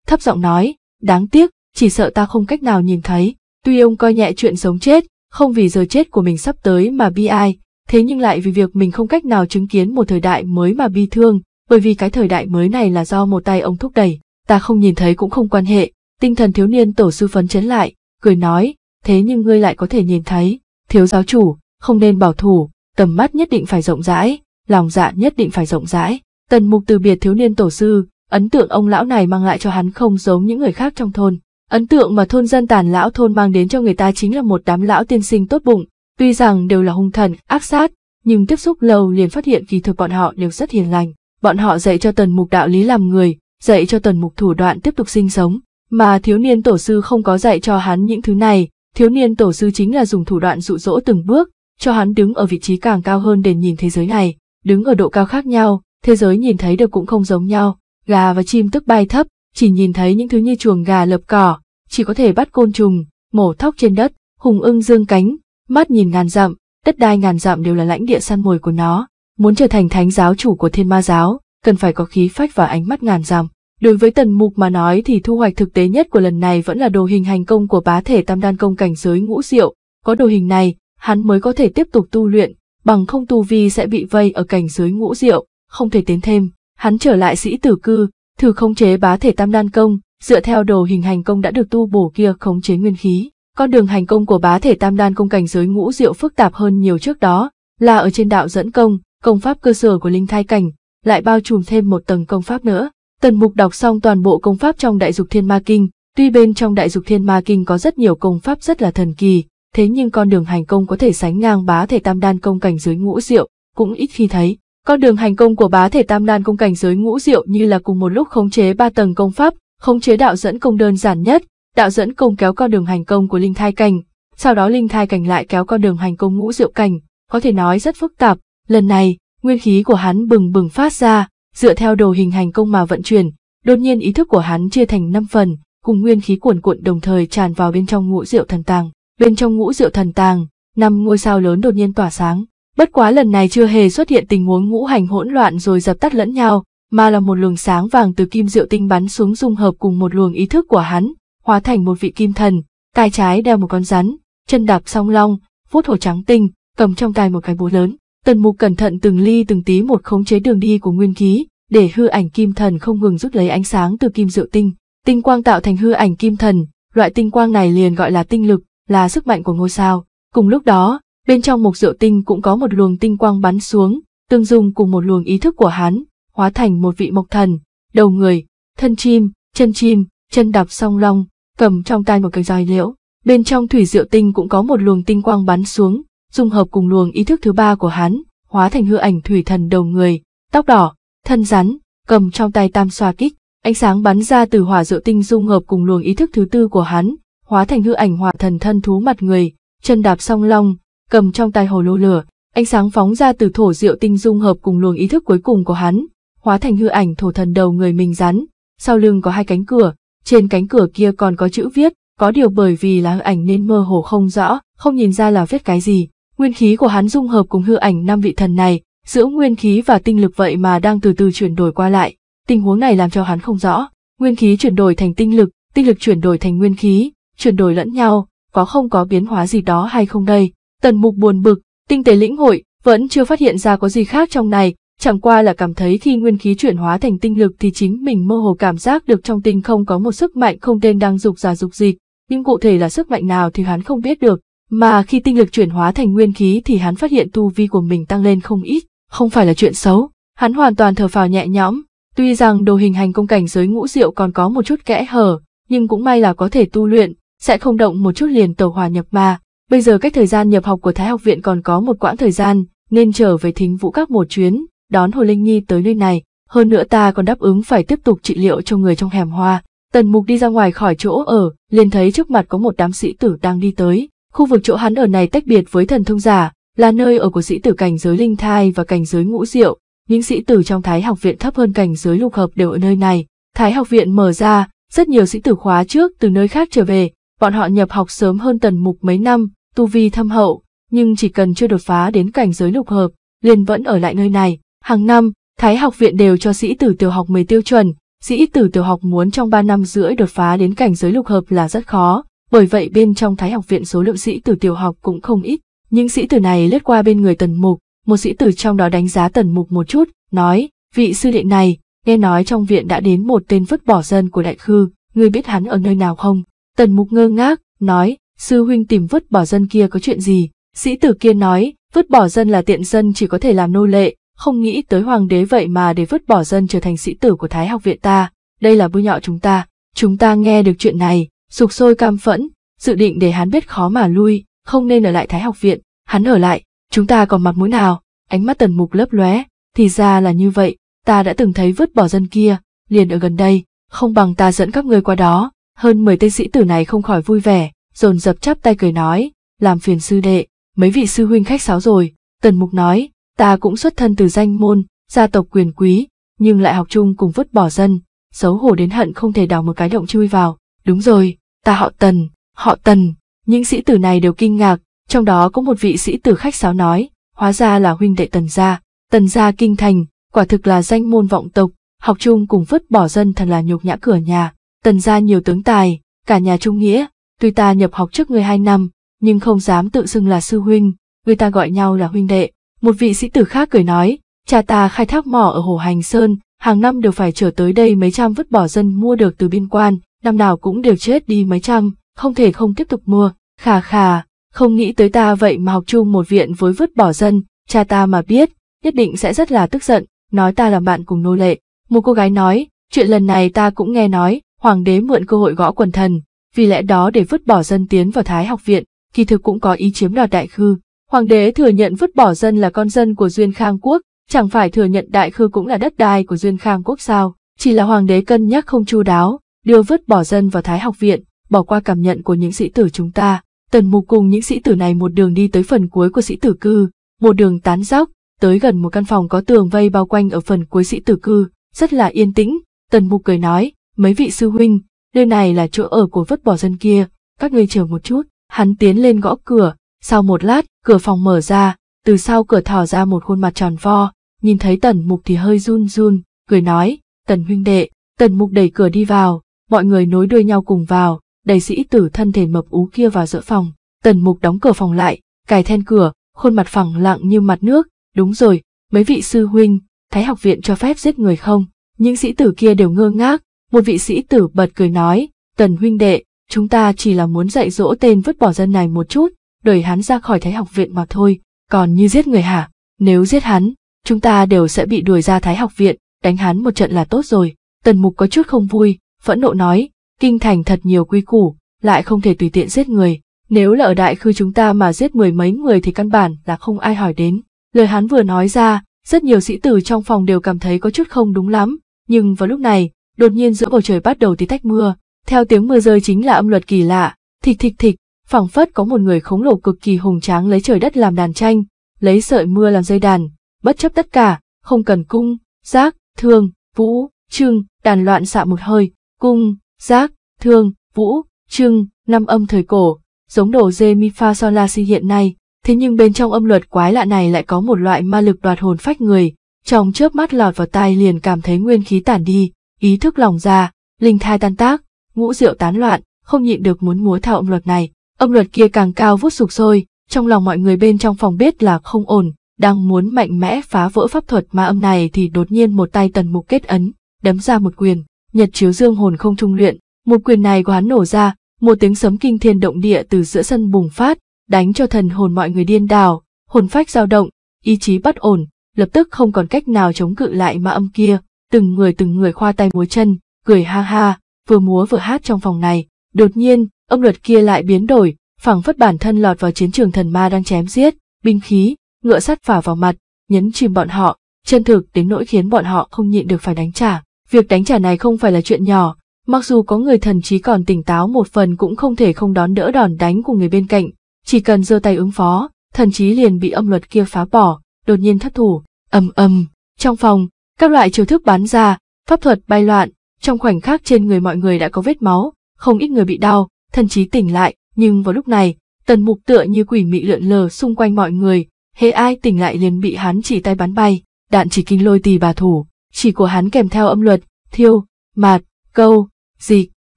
thấp giọng nói, đáng tiếc, chỉ sợ ta không cách nào nhìn thấy. Tuy ông coi nhẹ chuyện sống chết, không vì giờ chết của mình sắp tới mà bi ai, thế nhưng lại vì việc mình không cách nào chứng kiến một thời đại mới mà bi thương, bởi vì cái thời đại mới này là do một tay ông thúc đẩy, ta không nhìn thấy cũng không quan hệ. Tinh thần thiếu niên tổ sư phấn chấn lại, cười nói, thế nhưng ngươi lại có thể nhìn thấy, thiếu giáo chủ, không nên bảo thủ, tầm mắt nhất định phải rộng rãi, lòng dạ nhất định phải rộng rãi. Tần mục từ biệt thiếu niên tổ sư, ấn tượng ông lão này mang lại cho hắn không giống những người khác trong thôn. Ấn tượng mà thôn dân tàn lão thôn mang đến cho người ta chính là một đám lão tiên sinh tốt bụng, tuy rằng đều là hung thần, ác sát, nhưng tiếp xúc lâu liền phát hiện kỳ thực bọn họ đều rất hiền lành. Bọn họ dạy cho tần mục đạo lý làm người, dạy cho tần mục thủ đoạn tiếp tục sinh sống, mà thiếu niên tổ sư không có dạy cho hắn những thứ này, thiếu niên tổ sư chính là dùng thủ đoạn dụ dỗ từng bước, cho hắn đứng ở vị trí càng cao hơn để nhìn thế giới này đứng ở độ cao khác nhau, thế giới nhìn thấy được cũng không giống nhau, gà và chim tức bay thấp, chỉ nhìn thấy những thứ như chuồng gà lợp cỏ, chỉ có thể bắt côn trùng, mổ thóc trên đất, hùng ưng dương cánh, mắt nhìn ngàn dặm, đất đai ngàn dặm đều là lãnh địa săn mồi của nó. Muốn trở thành thánh giáo chủ của thiên ma giáo, cần phải có khí phách và ánh mắt ngàn dặm. Đối với tần mục mà nói thì thu hoạch thực tế nhất của lần này vẫn là đồ hình hành công của bá thể tam đan công cảnh giới ngũ diệu. Có đồ hình này, hắn mới có thể tiếp tục tu luyện, bằng không tu vi sẽ bị vây ở cảnh giới ngũ diệu, không thể tiến thêm. Hắn trở lại sĩ tử cư, thử khống chế bá thể tam đan công, dựa theo đồ hình hành công đã được tu bổ kia khống chế nguyên khí. Con đường hành công của bá thể tam đan công cảnh giới ngũ diệu phức tạp hơn nhiều trước đó, là ở trên đạo dẫn công, công pháp cơ sở của linh thai cảnh, lại bao trùm thêm một tầng công pháp nữa. Tần mục đọc xong toàn bộ công pháp trong đại dục thiên ma kinh, tuy bên trong đại dục thiên ma kinh có rất nhiều công pháp rất là thần kỳ, thế nhưng con đường hành công có thể sánh ngang bá thể tam đan công cảnh giới ngũ diệu, cũng ít khi thấy. Con đường hành công của bá thể tam đan công cảnh giới ngũ diệu như là cùng một lúc khống chế ba tầng công pháp, khống chế đạo dẫn công đơn giản nhất, đạo dẫn công kéo con đường hành công của linh thai cảnh, sau đó linh thai cảnh lại kéo con đường hành công ngũ diệu cảnh, có thể nói rất phức tạp. Lần này, nguyên khí của hắn bừng bừng phát ra, dựa theo đồ hình hành công mà vận chuyển, đột nhiên ý thức của hắn chia thành năm phần, cùng nguyên khí cuồn cuộn đồng thời tràn vào bên trong ngũ diệu thần tàng bên trong ngũ rượu thần tàng, năm ngôi sao lớn đột nhiên tỏa sáng. Bất quá lần này chưa hề xuất hiện tình huống ngũ hành hỗn loạn rồi dập tắt lẫn nhau, mà là một luồng sáng vàng từ kim rượu tinh bắn xuống dung hợp cùng một luồng ý thức của hắn, hóa thành một vị kim thần, tay trái đeo một con rắn, chân đạp song long, vuốt hổ trắng tinh, cầm trong tay một cái búa lớn. Tần mục cẩn thận từng ly từng tí một khống chế đường đi của nguyên khí, để hư ảnh kim thần không ngừng rút lấy ánh sáng từ kim rượu tinh. Tinh quang tạo thành hư ảnh kim thần, loại tinh quang này liền gọi là tinh lực, là sức mạnh của ngôi sao. Cùng lúc đó, bên trong một rượu tinh cũng có một luồng tinh quang bắn xuống, tương dung cùng một luồng ý thức của hắn, hóa thành một vị mộc thần, đầu người, thân chim, chân chim, chân đạp song long, cầm trong tay một cây roi liễu. Bên trong thủy rượu tinh cũng có một luồng tinh quang bắn xuống, dung hợp cùng luồng ý thức thứ ba của hắn, hóa thành hư ảnh thủy thần đầu người, tóc đỏ, thân rắn, cầm trong tay tam xoa kích. Ánh sáng bắn ra từ hỏa rượu tinh dung hợp cùng luồng ý thức thứ tư của hắn, hóa thành hư ảnh hỏa thần thân thú mặt người, chân đạp song long, cầm trong tay hồ lô lửa, ánh sáng phóng ra từ thổ diệu tinh dung hợp cùng luồng ý thức cuối cùng của hắn, hóa thành hư ảnh thổ thần đầu người mình rắn, sau lưng có hai cánh cửa, trên cánh cửa kia còn có chữ viết, có điều bởi vì là hư ảnh nên mơ hồ không rõ, không nhìn ra là viết cái gì. Nguyên khí của hắn dung hợp cùng hư ảnh năm vị thần này, giữa nguyên khí và tinh lực vậy mà đang từ từ chuyển đổi qua lại. Tình huống này làm cho hắn không rõ, nguyên khí chuyển đổi thành tinh lực, tinh lực chuyển đổi thành nguyên khí, chuyển đổi lẫn nhau, có không có biến hóa gì đó hay không đây. Tần mục buồn bực, tinh tế lĩnh hội, vẫn chưa phát hiện ra có gì khác trong này, chẳng qua là cảm thấy khi nguyên khí chuyển hóa thành tinh lực thì chính mình mơ hồ cảm giác được trong tinh không có một sức mạnh không tên đang dục giả dục dịch, nhưng cụ thể là sức mạnh nào thì hắn không biết được, mà khi tinh lực chuyển hóa thành nguyên khí thì hắn phát hiện tu vi của mình tăng lên không ít, không phải là chuyện xấu, hắn hoàn toàn thở phào nhẹ nhõm, tuy rằng đồ hình hành công cảnh giới ngũ diệu còn có một chút kẽ hở, nhưng cũng may là có thể tu luyện, sẽ không động một chút liền tàu hòa nhập ma. Bây giờ cách thời gian nhập học của Thái học viện còn có một quãng thời gian, nên trở về thính vũ các một chuyến, đón Hồ Linh Nhi tới nơi này. Hơn nữa ta còn đáp ứng phải tiếp tục trị liệu cho người trong hẻm hoa. Tần Mục đi ra ngoài khỏi chỗ ở, liền thấy trước mặt có một đám sĩ tử đang đi tới. Khu vực chỗ hắn ở này tách biệt với thần thông giả, là nơi ở của sĩ tử cảnh giới linh thai và cảnh giới ngũ diệu. Những sĩ tử trong Thái học viện thấp hơn cảnh giới lục hợp đều ở nơi này. Thái học viện mở ra, rất nhiều sĩ tử khóa trước từ nơi khác trở về, Bọn họ nhập học sớm hơn tần mục mấy năm, tu vi thâm hậu, nhưng chỉ cần chưa đột phá đến cảnh giới lục hợp, liền vẫn ở lại nơi này. Hàng năm, Thái học viện đều cho sĩ tử tiểu học 10 tiêu chuẩn, sĩ tử tiểu học muốn trong 3 năm rưỡi đột phá đến cảnh giới lục hợp là rất khó, bởi vậy bên trong Thái học viện số lượng sĩ tử tiểu học cũng không ít. Những sĩ tử này lướt qua bên người tần mục, một sĩ tử trong đó đánh giá tần mục một chút, nói, vị sư đệ này, nghe nói trong viện đã đến một tên vứt bỏ dân của đại khư, người biết hắn ở nơi nào không? Tần mục ngơ ngác, nói, sư huynh tìm vứt bỏ dân kia có chuyện gì? Sĩ tử kia nói, vứt bỏ dân là tiện dân chỉ có thể làm nô lệ, không nghĩ tới hoàng đế vậy mà để vứt bỏ dân trở thành sĩ tử của Thái học viện ta. Đây là bôi nhọ chúng ta. Chúng ta nghe được chuyện này, sục sôi cam phẫn, dự định để hắn biết khó mà lui, không nên ở lại Thái học viện. Hắn ở lại, chúng ta còn mặt mũi nào? Ánh mắt tần mục lấp lóe, thì ra là như vậy, ta đã từng thấy vứt bỏ dân kia, liền ở gần đây, không bằng ta dẫn các người qua đó, hơn mười tên sĩ tử này không khỏi vui vẻ, dồn dập chắp tay cười nói, làm phiền sư đệ, mấy vị sư huynh khách sáo rồi. Tần Mục nói, ta cũng xuất thân từ danh môn, gia tộc quyền quý, nhưng lại học chung cùng vứt bỏ dân, xấu hổ đến hận không thể đào một cái động chui vào. Đúng rồi, ta họ Tần, họ Tần. Những sĩ tử này đều kinh ngạc, trong đó có một vị sĩ tử khách sáo nói, hóa ra là huynh đệ Tần gia. Tần gia kinh thành, quả thực là danh môn vọng tộc, học chung cùng vứt bỏ dân thật là nhục nhã cửa nhà. Tần gia nhiều tướng tài, cả nhà trung nghĩa, tuy ta nhập học trước người hai năm, nhưng không dám tự xưng là sư huynh, người ta gọi nhau là huynh đệ. Một vị sĩ tử khác cười nói, cha ta khai thác mỏ ở Hồ Hành Sơn, hàng năm đều phải trở tới đây mấy trăm vứt bỏ dân mua được từ biên quan, năm nào cũng đều chết đi mấy trăm, không thể không tiếp tục mua, khà khà, không nghĩ tới ta vậy mà học chung một viện với vứt bỏ dân, cha ta mà biết, nhất định sẽ rất là tức giận, nói ta làm bạn cùng nô lệ. Một cô gái nói, chuyện lần này ta cũng nghe nói, hoàng đế mượn cơ hội gõ quần thần, vì lẽ đó để vứt bỏ dân tiến vào Thái học viện, kỳ thực cũng có ý chiếm đoạt đại khư. Hoàng đế thừa nhận vứt bỏ dân là con dân của Duyên Khang quốc, chẳng phải thừa nhận đại khư cũng là đất đai của Duyên Khang quốc sao, chỉ là hoàng đế cân nhắc không chu đáo, đưa vứt bỏ dân vào Thái học viện, bỏ qua cảm nhận của những sĩ tử chúng ta. Tần mục cùng những sĩ tử này một đường đi tới phần cuối của sĩ tử cư, một đường tán dốc, tới gần một căn phòng có tường vây bao quanh ở phần cuối sĩ tử cư, rất là yên tĩnh, tần mục cười nói, mấy vị sư huynh, nơi này là chỗ ở của vứt bỏ dân kia, các ngươi chờ một chút. Hắn tiến lên gõ cửa, sau một lát, cửa phòng mở ra, từ sau cửa thò ra một khuôn mặt tròn vo, nhìn thấy tần mục thì hơi run run, cười nói, tần huynh đệ, tần mục đẩy cửa đi vào, mọi người nối đuôi nhau cùng vào, đầy sĩ tử thân thể mập ú kia vào giữa phòng, tần mục đóng cửa phòng lại, cài then cửa, khuôn mặt phẳng lặng như mặt nước, đúng rồi, mấy vị sư huynh, thái học viện cho phép giết người không, những sĩ tử kia đều ngơ ngác, một vị sĩ tử bật cười nói, Tần huynh đệ, chúng ta chỉ là muốn dạy dỗ tên vứt bỏ dân này một chút, đẩy hắn ra khỏi thái học viện mà thôi, còn như giết người hả, nếu giết hắn, chúng ta đều sẽ bị đuổi ra thái học viện, đánh hắn một trận là tốt rồi. Tần mục có chút không vui, phẫn nộ nói, kinh thành thật nhiều quy củ, lại không thể tùy tiện giết người, nếu là ở đại khư chúng ta mà giết mười mấy người thì căn bản là không ai hỏi đến. Lời hắn vừa nói ra, rất nhiều sĩ tử trong phòng đều cảm thấy có chút không đúng lắm, nhưng vào lúc này, đột nhiên giữa bầu trời bắt đầu tí tách mưa theo tiếng mưa rơi chính là âm luật kỳ lạ thịch thịch thịch phẳng phất có một người khổng lồ cực kỳ hùng tráng lấy trời đất làm đàn tranh lấy sợi mưa làm dây đàn bất chấp tất cả không cần cung giác thương vũ trưng đàn loạn xạ một hơi cung giác thương vũ trưng năm âm thời cổ giống đồ dê mi pha so la si hiện nay thế nhưng bên trong âm luật quái lạ này lại có một loại ma lực đoạt hồn phách người trong chớp mắt lọt vào tai liền cảm thấy nguyên khí tản đi ý thức lòng ra, linh thai tan tác, ngũ rượu tán loạn, không nhịn được muốn múa theo âm luật này. Âm luật kia càng cao vút sục sôi, trong lòng mọi người bên trong phòng biết là không ổn, đang muốn mạnh mẽ phá vỡ pháp thuật ma âm này thì đột nhiên một tay tần mục kết ấn, đấm ra một quyền, nhật chiếu dương hồn không trung luyện, một quyền này của hắn nổ ra, một tiếng sấm kinh thiên động địa từ giữa sân bùng phát, đánh cho thần hồn mọi người điên đảo, hồn phách dao động, ý chí bất ổn, lập tức không còn cách nào chống cự lại ma âm kia, từng người từng người khoa tay múa chân, cười ha ha, vừa múa vừa hát trong phòng này. Đột nhiên, âm luật kia lại biến đổi, phảng phất bản thân lọt vào chiến trường thần ma đang chém giết, binh khí, ngựa sắt phả vào mặt, nhấn chìm bọn họ, chân thực đến nỗi khiến bọn họ không nhịn được phải đánh trả. Việc đánh trả này không phải là chuyện nhỏ, mặc dù có người thần trí còn tỉnh táo một phần cũng không thể không đón đỡ đòn đánh của người bên cạnh, chỉ cần giơ tay ứng phó, thần trí liền bị âm luật kia phá bỏ, đột nhiên thất thủ, ầm ầm, trong phòng, các loại chiêu thức bắn ra, pháp thuật bay loạn, trong khoảnh khắc trên người mọi người đã có vết máu, không ít người bị đau, thần trí tỉnh lại, nhưng vào lúc này, tần mục tựa như quỷ mị lượn lờ xung quanh mọi người, hễ ai tỉnh lại liền bị hắn chỉ tay bắn bay, đạn chỉ kinh lôi tì bà thủ, chỉ của hắn kèm theo âm luật, thiêu, mạt, câu, dịch,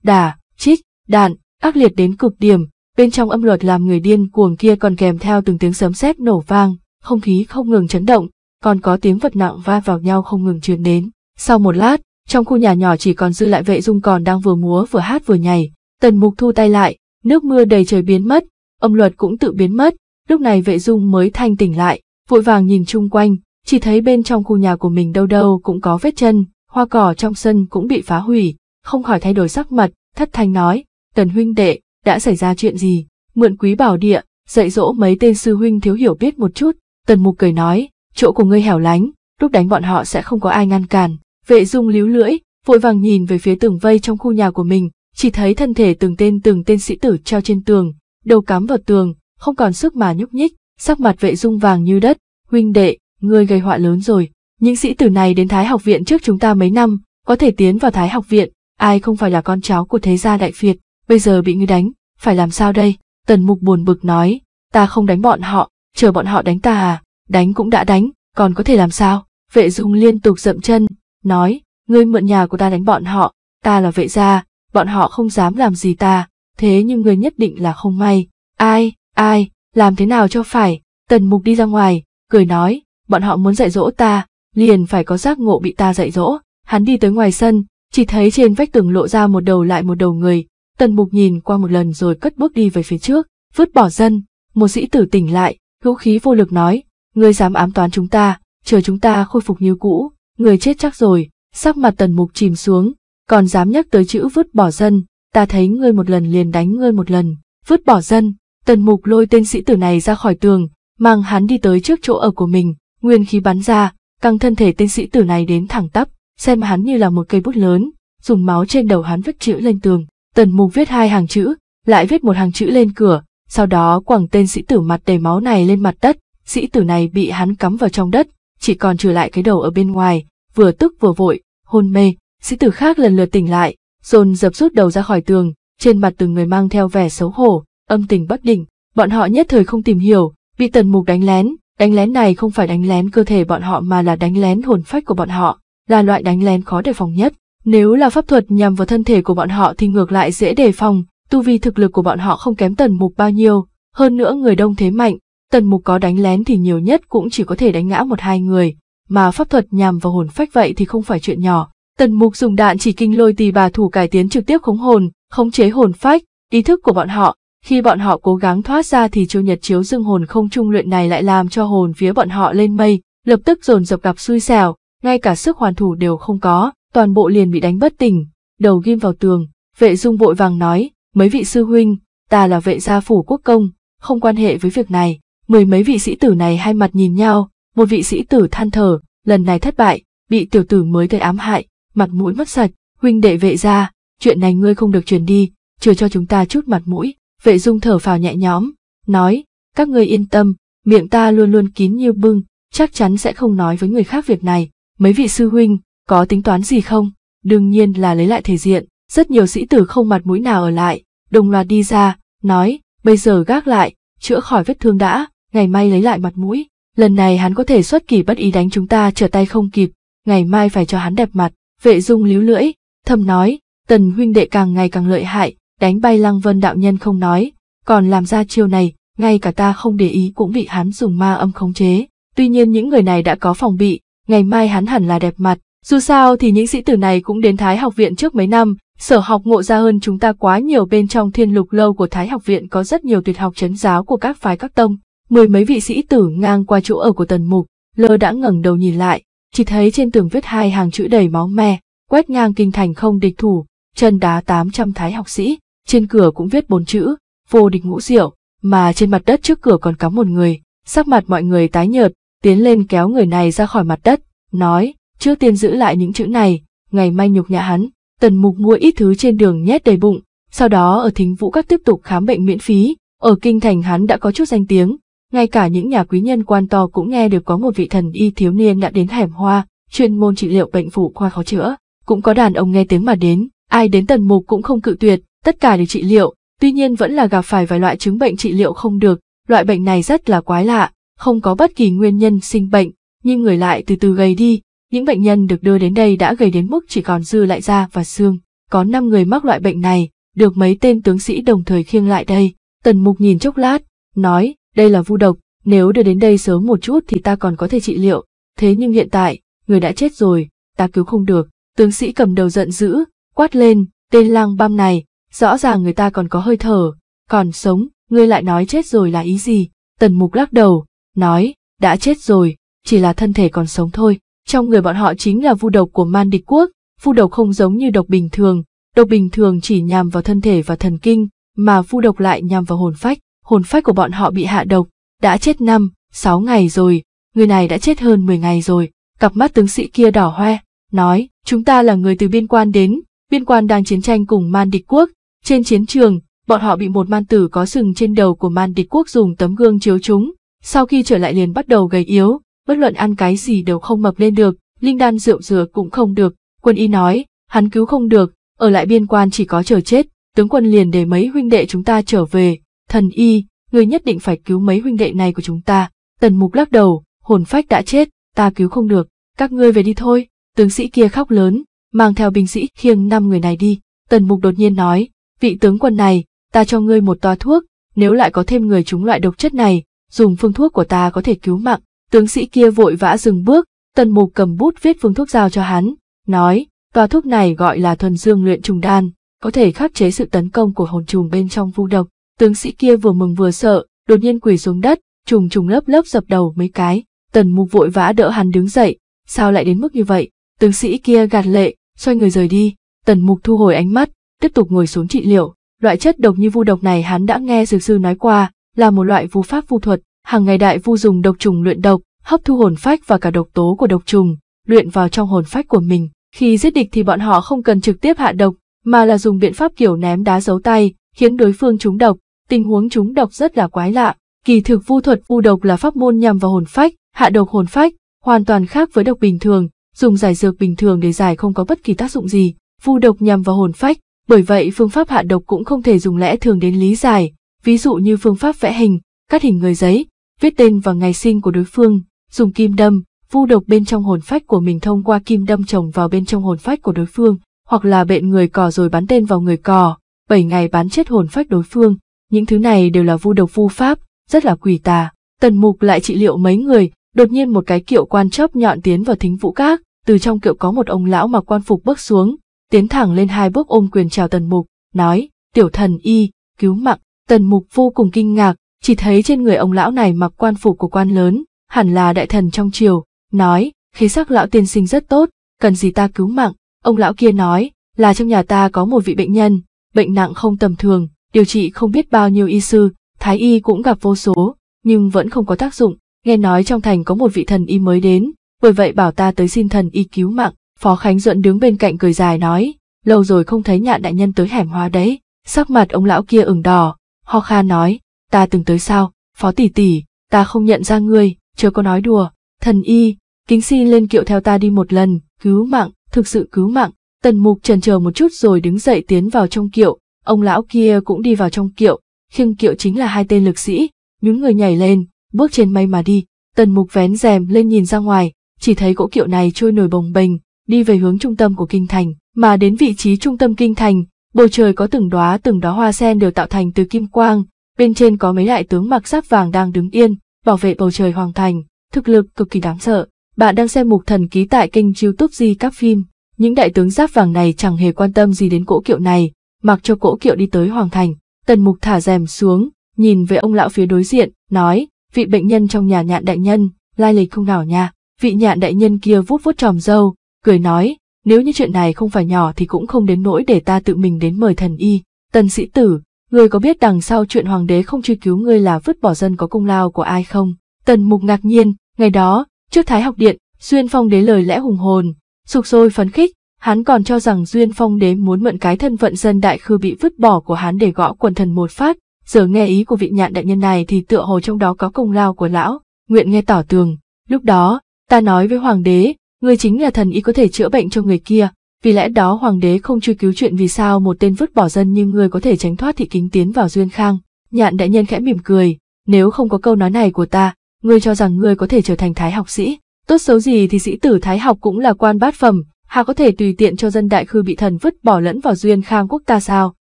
đả, chích, đạn, ác liệt đến cực điểm, bên trong âm luật làm người điên cuồng kia còn kèm theo từng tiếng sấm sét nổ vang, không khí không ngừng chấn động, còn có tiếng vật nặng va vào nhau không ngừng truyền đến. Sau một lát, trong khu nhà nhỏ chỉ còn dư lại vệ dung còn đang vừa múa vừa hát vừa nhảy. Tần mục thu tay lại, nước mưa đầy trời biến mất, âm luật cũng tự biến mất, lúc này vệ dung mới thanh tỉnh lại, vội vàng nhìn chung quanh, chỉ thấy bên trong khu nhà của mình đâu đâu cũng có vết chân, hoa cỏ trong sân cũng bị phá hủy, không khỏi thay đổi sắc mặt, thất thanh nói, tần huynh đệ, đã xảy ra chuyện gì, mượn quý bảo địa, dạy dỗ mấy tên sư huynh thiếu hiểu biết một chút, tần mục cười nói, chỗ của ngươi hẻo lánh, lúc đánh bọn họ sẽ không có ai ngăn cản. Vệ dung líu lưỡi, vội vàng nhìn về phía tường vây trong khu nhà của mình, chỉ thấy thân thể từng tên từng tên sĩ tử treo trên tường, đầu cắm vào tường, không còn sức mà nhúc nhích, sắc mặt vệ dung vàng như đất, huynh đệ, ngươi gây họa lớn rồi. Những sĩ tử này đến Thái học viện trước chúng ta mấy năm, có thể tiến vào Thái học viện, ai không phải là con cháu của thế gia đại phiệt? bây giờ bị ngươi đánh, phải làm sao đây? Tần Mục buồn bực nói, ta không đánh bọn họ, chờ bọn họ đánh ta à? đánh cũng đã đánh, còn có thể làm sao? Vệ Dung liên tục dậm chân, nói, ngươi mượn nhà của ta đánh bọn họ, ta là vệ gia, bọn họ không dám làm gì ta, thế nhưng ngươi nhất định là không may. Ai, ai, làm thế nào cho phải? Tần Mục đi ra ngoài, cười nói, bọn họ muốn dạy dỗ ta, liền phải có giác ngộ bị ta dạy dỗ. Hắn đi tới ngoài sân, chỉ thấy trên vách tường lộ ra một đầu lại một đầu người. Tần Mục nhìn qua một lần rồi cất bước đi về phía trước, vứt bỏ dân. Một sĩ tử tỉnh lại, hữu khí vô lực nói, ngươi dám ám toán chúng ta, chờ chúng ta khôi phục như cũ, người chết chắc rồi, sắc mặt tần mục chìm xuống, còn dám nhắc tới chữ vứt bỏ dân, ta thấy ngươi một lần liền đánh ngươi một lần, vứt bỏ dân, tần mục lôi tên sĩ tử này ra khỏi tường, mang hắn đi tới trước chỗ ở của mình, nguyên khí bắn ra, căng thân thể tên sĩ tử này đến thẳng tắp, xem hắn như là một cây bút lớn, dùng máu trên đầu hắn viết chữ lên tường, tần mục viết hai hàng chữ, lại viết một hàng chữ lên cửa, sau đó quẳng tên sĩ tử mặt đầy máu này lên mặt đất, sĩ tử này bị hắn cắm vào trong đất, chỉ còn trừ lại cái đầu ở bên ngoài, vừa tức vừa vội, hôn mê, sĩ tử khác lần lượt tỉnh lại, dồn dập rút đầu ra khỏi tường, trên mặt từng người mang theo vẻ xấu hổ, âm tình bất định, bọn họ nhất thời không tìm hiểu, bị tần mục đánh lén, đánh lén này không phải đánh lén cơ thể bọn họ mà là đánh lén hồn phách của bọn họ, là loại đánh lén khó đề phòng nhất. Nếu là pháp thuật nhằm vào thân thể của bọn họ thì ngược lại dễ đề phòng, tu vi thực lực của bọn họ không kém tần mục bao nhiêu, hơn nữa người đông thế mạnh, Tần mục có đánh lén thì nhiều nhất cũng chỉ có thể đánh ngã một hai người, mà pháp thuật nhằm vào hồn phách vậy thì không phải chuyện nhỏ. Tần mục dùng đạn chỉ kinh lôi tì bà thủ cải tiến trực tiếp khống hồn, khống chế hồn phách, ý thức của bọn họ. Khi bọn họ cố gắng thoát ra thì chiêu nhật chiếu dương hồn không trung luyện này lại làm cho hồn phía bọn họ lên mây, lập tức dồn dập gặp xui xẻo, ngay cả sức hoàn thủ đều không có, toàn bộ liền bị đánh bất tỉnh, đầu ghim vào tường. Vệ dung vội vàng nói, mấy vị sư huynh, ta là vệ gia phủ quốc công, không quan hệ với việc này mười mấy vị sĩ tử này hai mặt nhìn nhau, một vị sĩ tử than thở, lần này thất bại, bị tiểu tử mới gây ám hại, mặt mũi mất sạch, huynh đệ vệ ra, chuyện này ngươi không được truyền đi, chừa cho chúng ta chút mặt mũi, vệ dung thở phào nhẹ nhõm, nói, các ngươi yên tâm, miệng ta luôn luôn kín như bưng, chắc chắn sẽ không nói với người khác việc này, mấy vị sư huynh, có tính toán gì không? Đương nhiên là lấy lại thể diện, rất nhiều sĩ tử không mặt mũi nào ở lại, đồng loạt đi ra, nói, bây giờ gác lại, chữa khỏi vết thương đã, ngày mai lấy lại mặt mũi, lần này hắn có thể xuất kỳ bất ý đánh chúng ta trở tay không kịp, ngày mai phải cho hắn đẹp mặt, vệ dung líu lưỡi, thầm nói, tần huynh đệ càng ngày càng lợi hại, đánh bay lăng vân đạo nhân không nói, còn làm ra chiêu này, ngay cả ta không để ý cũng bị hắn dùng ma âm khống chế, tuy nhiên những người này đã có phòng bị, ngày mai hắn hẳn là đẹp mặt, dù sao thì những sĩ tử này cũng đến Thái học viện trước mấy năm, sở học ngộ ra hơn chúng ta quá nhiều bên trong thiên lục lâu của Thái học viện có rất nhiều tuyệt học chấn giáo của các phái các tông, mười mấy vị sĩ tử ngang qua chỗ ở của tần mục, lơ đã ngẩng đầu nhìn lại, chỉ thấy trên tường viết hai hàng chữ đầy máu me, quét ngang kinh thành không địch thủ, chân đá tám trăm thái học sĩ, trên cửa cũng viết bốn chữ, vô địch ngũ diệu, mà trên mặt đất trước cửa còn cắm một người, sắc mặt mọi người tái nhợt, tiến lên kéo người này ra khỏi mặt đất, nói, trước tiên giữ lại những chữ này, ngày mai nhục nhã hắn, tần mục mua ít thứ trên đường nhét đầy bụng, sau đó ở thính vũ các tiếp tục khám bệnh miễn phí, ở kinh thành hắn đã có chút danh tiếng, ngay cả những nhà quý nhân quan to cũng nghe được có một vị thần y thiếu niên đã đến hẻm hoa, chuyên môn trị liệu bệnh phụ khoa khó chữa, cũng có đàn ông nghe tiếng mà đến, ai đến tần mục cũng không cự tuyệt, tất cả đều trị liệu, tuy nhiên vẫn là gặp phải vài loại chứng bệnh trị liệu không được, loại bệnh này rất là quái lạ, không có bất kỳ nguyên nhân sinh bệnh, nhưng người lại từ từ gầy đi, những bệnh nhân được đưa đến đây đã gầy đến mức chỉ còn dư lại da và xương, có 5 người mắc loại bệnh này, được mấy tên tướng sĩ đồng thời khiêng lại đây, tần mục nhìn chốc lát, nói, đây là vu độc, nếu đưa đến đây sớm một chút thì ta còn có thể trị liệu, thế nhưng hiện tại, người đã chết rồi, ta cứu không được. Tướng sĩ cầm đầu giận dữ, quát lên, tên lang băm này, rõ ràng người ta còn có hơi thở, còn sống, ngươi lại nói chết rồi là ý gì? Tần mục lắc đầu, nói, đã chết rồi, chỉ là thân thể còn sống thôi. Trong người bọn họ chính là vu độc của man địch quốc, vu độc không giống như độc bình thường, độc bình thường chỉ nhằm vào thân thể và thần kinh, mà vu độc lại nhằm vào hồn phách hồn phách của bọn họ bị hạ độc, đã chết năm, sáu ngày rồi, người này đã chết hơn 10 ngày rồi, cặp mắt tướng sĩ kia đỏ hoe, nói, chúng ta là người từ biên quan đến, biên quan đang chiến tranh cùng man địch quốc, trên chiến trường, bọn họ bị một man tử có sừng trên đầu của man địch quốc dùng tấm gương chiếu chúng, sau khi trở lại liền bắt đầu gầy yếu, bất luận ăn cái gì đều không mập lên được, linh đan rượu dừa cũng không được, quân y nói, hắn cứu không được, ở lại biên quan chỉ có chờ chết, tướng quân liền để mấy huynh đệ chúng ta trở về, thần y, người nhất định phải cứu mấy huynh đệ này của chúng ta. Tần mục lắc đầu, hồn phách đã chết, ta cứu không được, các ngươi về đi thôi. Tướng sĩ kia khóc lớn, mang theo binh sĩ khiêng năm người này đi. Tần mục đột nhiên nói, vị tướng quân này, ta cho ngươi một toa thuốc, nếu lại có thêm người chúng loại độc chất này, dùng phương thuốc của ta có thể cứu mạng. Tướng sĩ kia vội vã dừng bước, tần mục cầm bút viết phương thuốc giao cho hắn, nói, toa thuốc này gọi là thuần dương luyện trùng đan, có thể khắc chế sự tấn công của hồn trùng bên trong vu độc. Tướng sĩ kia vừa mừng vừa sợ, đột nhiên quỳ xuống đất, trùng trùng lớp lớp dập đầu mấy cái. Tần mục vội vã đỡ hắn đứng dậy, sao lại đến mức như vậy? Tướng sĩ kia gạt lệ, xoay người rời đi. Tần mục thu hồi ánh mắt, tiếp tục ngồi xuống trị liệu. Loại chất độc như vu độc này hắn đã nghe dược sư nói qua, là một loại vu pháp vu thuật. Hàng ngày đại vu dùng độc trùng luyện độc, hấp thu hồn phách và cả độc tố của độc trùng, luyện vào trong hồn phách của mình. Khi giết địch thì bọn họ không cần trực tiếp hạ độc, mà là dùng biện pháp kiểu ném đá giấu tay, khiến đối phương trúng độc, Tình huống chúng độc rất là quái lạ, kỳ thực vu thuật vu độc là pháp môn nhằm vào hồn phách, hạ độc hồn phách, hoàn toàn khác với độc bình thường, dùng giải dược bình thường để giải không có bất kỳ tác dụng gì, vu độc nhằm vào hồn phách, bởi vậy phương pháp hạ độc cũng không thể dùng lẽ thường đến lý giải, ví dụ như phương pháp vẽ hình, cắt hình người giấy, viết tên và ngày sinh của đối phương, dùng kim đâm, vu độc bên trong hồn phách của mình thông qua kim đâm trồng vào bên trong hồn phách của đối phương, hoặc là bện người cò rồi bắn tên vào người cò 7 ngày bắn chết hồn phách đối phương, những thứ này đều là vu độc vu pháp, rất là quỷ tà. Tần mục lại trị liệu mấy người, đột nhiên một cái kiệu quan chớp nhọn tiến vào thính vũ các, từ trong kiệu có một ông lão mặc quan phục bước xuống, tiến thẳng lên hai bước ôm quyền chào tần mục, nói, tiểu thần y, cứu mạng, tần mục vô cùng kinh ngạc, chỉ thấy trên người ông lão này mặc quan phục của quan lớn, hẳn là đại thần trong triều, nói, khí sắc lão tiên sinh rất tốt, cần gì ta cứu mạng, ông lão kia nói, là trong nhà ta có một vị bệnh nhân, bệnh nặng không tầm thường, điều trị không biết bao nhiêu y sư, thái y cũng gặp vô số, nhưng vẫn không có tác dụng, nghe nói trong thành có một vị thần y mới đến, bởi vậy bảo ta tới xin thần y cứu mạng, Phó Khánh Duẫn đứng bên cạnh cười dài nói, lâu rồi không thấy nhạn đại nhân tới hẻm hoa đấy, sắc mặt ông lão kia ửng đỏ, ho kha nói, ta từng tới sao, Phó tỷ tỷ, ta không nhận ra ngươi, chưa có nói đùa, thần y, kính xin lên kiệu theo ta đi một lần, cứu mạng, thực sự cứu mạng, tần mục trần chờ một chút rồi đứng dậy tiến vào trong kiệu, Ông lão kia cũng đi vào trong kiệu, khiêng kiệu chính là hai tên lực sĩ, nhún người nhảy lên, bước trên mây mà đi. Tần mục vén rèm lên nhìn ra ngoài, chỉ thấy cỗ kiệu này trôi nổi bồng bềnh, đi về hướng trung tâm của kinh thành, mà đến vị trí trung tâm kinh thành, bầu trời có từng đóa từng đóa hoa sen đều tạo thành từ kim quang, bên trên có mấy đại tướng mặc giáp vàng đang đứng yên, bảo vệ bầu trời hoàng thành, thực lực cực kỳ đáng sợ. Bạn đang xem mục thần ký tại kênh YouTube Di các phim. Những đại tướng giáp vàng này chẳng hề quan tâm gì đến cỗ kiệu này, mặc cho cỗ kiệu đi tới hoàng thành. Tần mục thả rèm xuống, nhìn về ông lão phía đối diện, nói, vị bệnh nhân trong nhà nhạn đại nhân, lai lịch không nào nha. Vị nhạn đại nhân kia vuốt vuốt tròm râu, cười nói, nếu như chuyện này không phải nhỏ thì cũng không đến nỗi để ta tự mình đến mời thần y. Tần sĩ tử, người có biết đằng sau chuyện hoàng đế không truy cứu ngươi là vứt bỏ dân có công lao của ai không? Tần mục ngạc nhiên, ngày đó, trước thái học điện, xuyên phong đế lời lẽ hùng hồn, sục sôi phấn khích, Hắn còn cho rằng Duyên Phong đế muốn mượn cái thân phận dân đại khư bị vứt bỏ của hắn để gõ quần thần một phát, giờ nghe ý của vị nhạn đại nhân này thì tựa hồ trong đó có công lao của lão, nguyện nghe tỏ tường. Lúc đó, ta nói với hoàng đế, người chính là thần ý có thể chữa bệnh cho người kia, vì lẽ đó hoàng đế không truy cứu chuyện vì sao một tên vứt bỏ dân như người có thể tránh thoát thị kính tiến vào duyên khang. Nhạn đại nhân khẽ mỉm cười, nếu không có câu nói này của ta, ngươi cho rằng ngươi có thể trở thành thái học sĩ, tốt xấu gì thì sĩ tử thái học cũng là quan bát phẩm, Hà có thể tùy tiện cho dân đại khư bị thần vứt bỏ lẫn vào duyên khang quốc ta sao?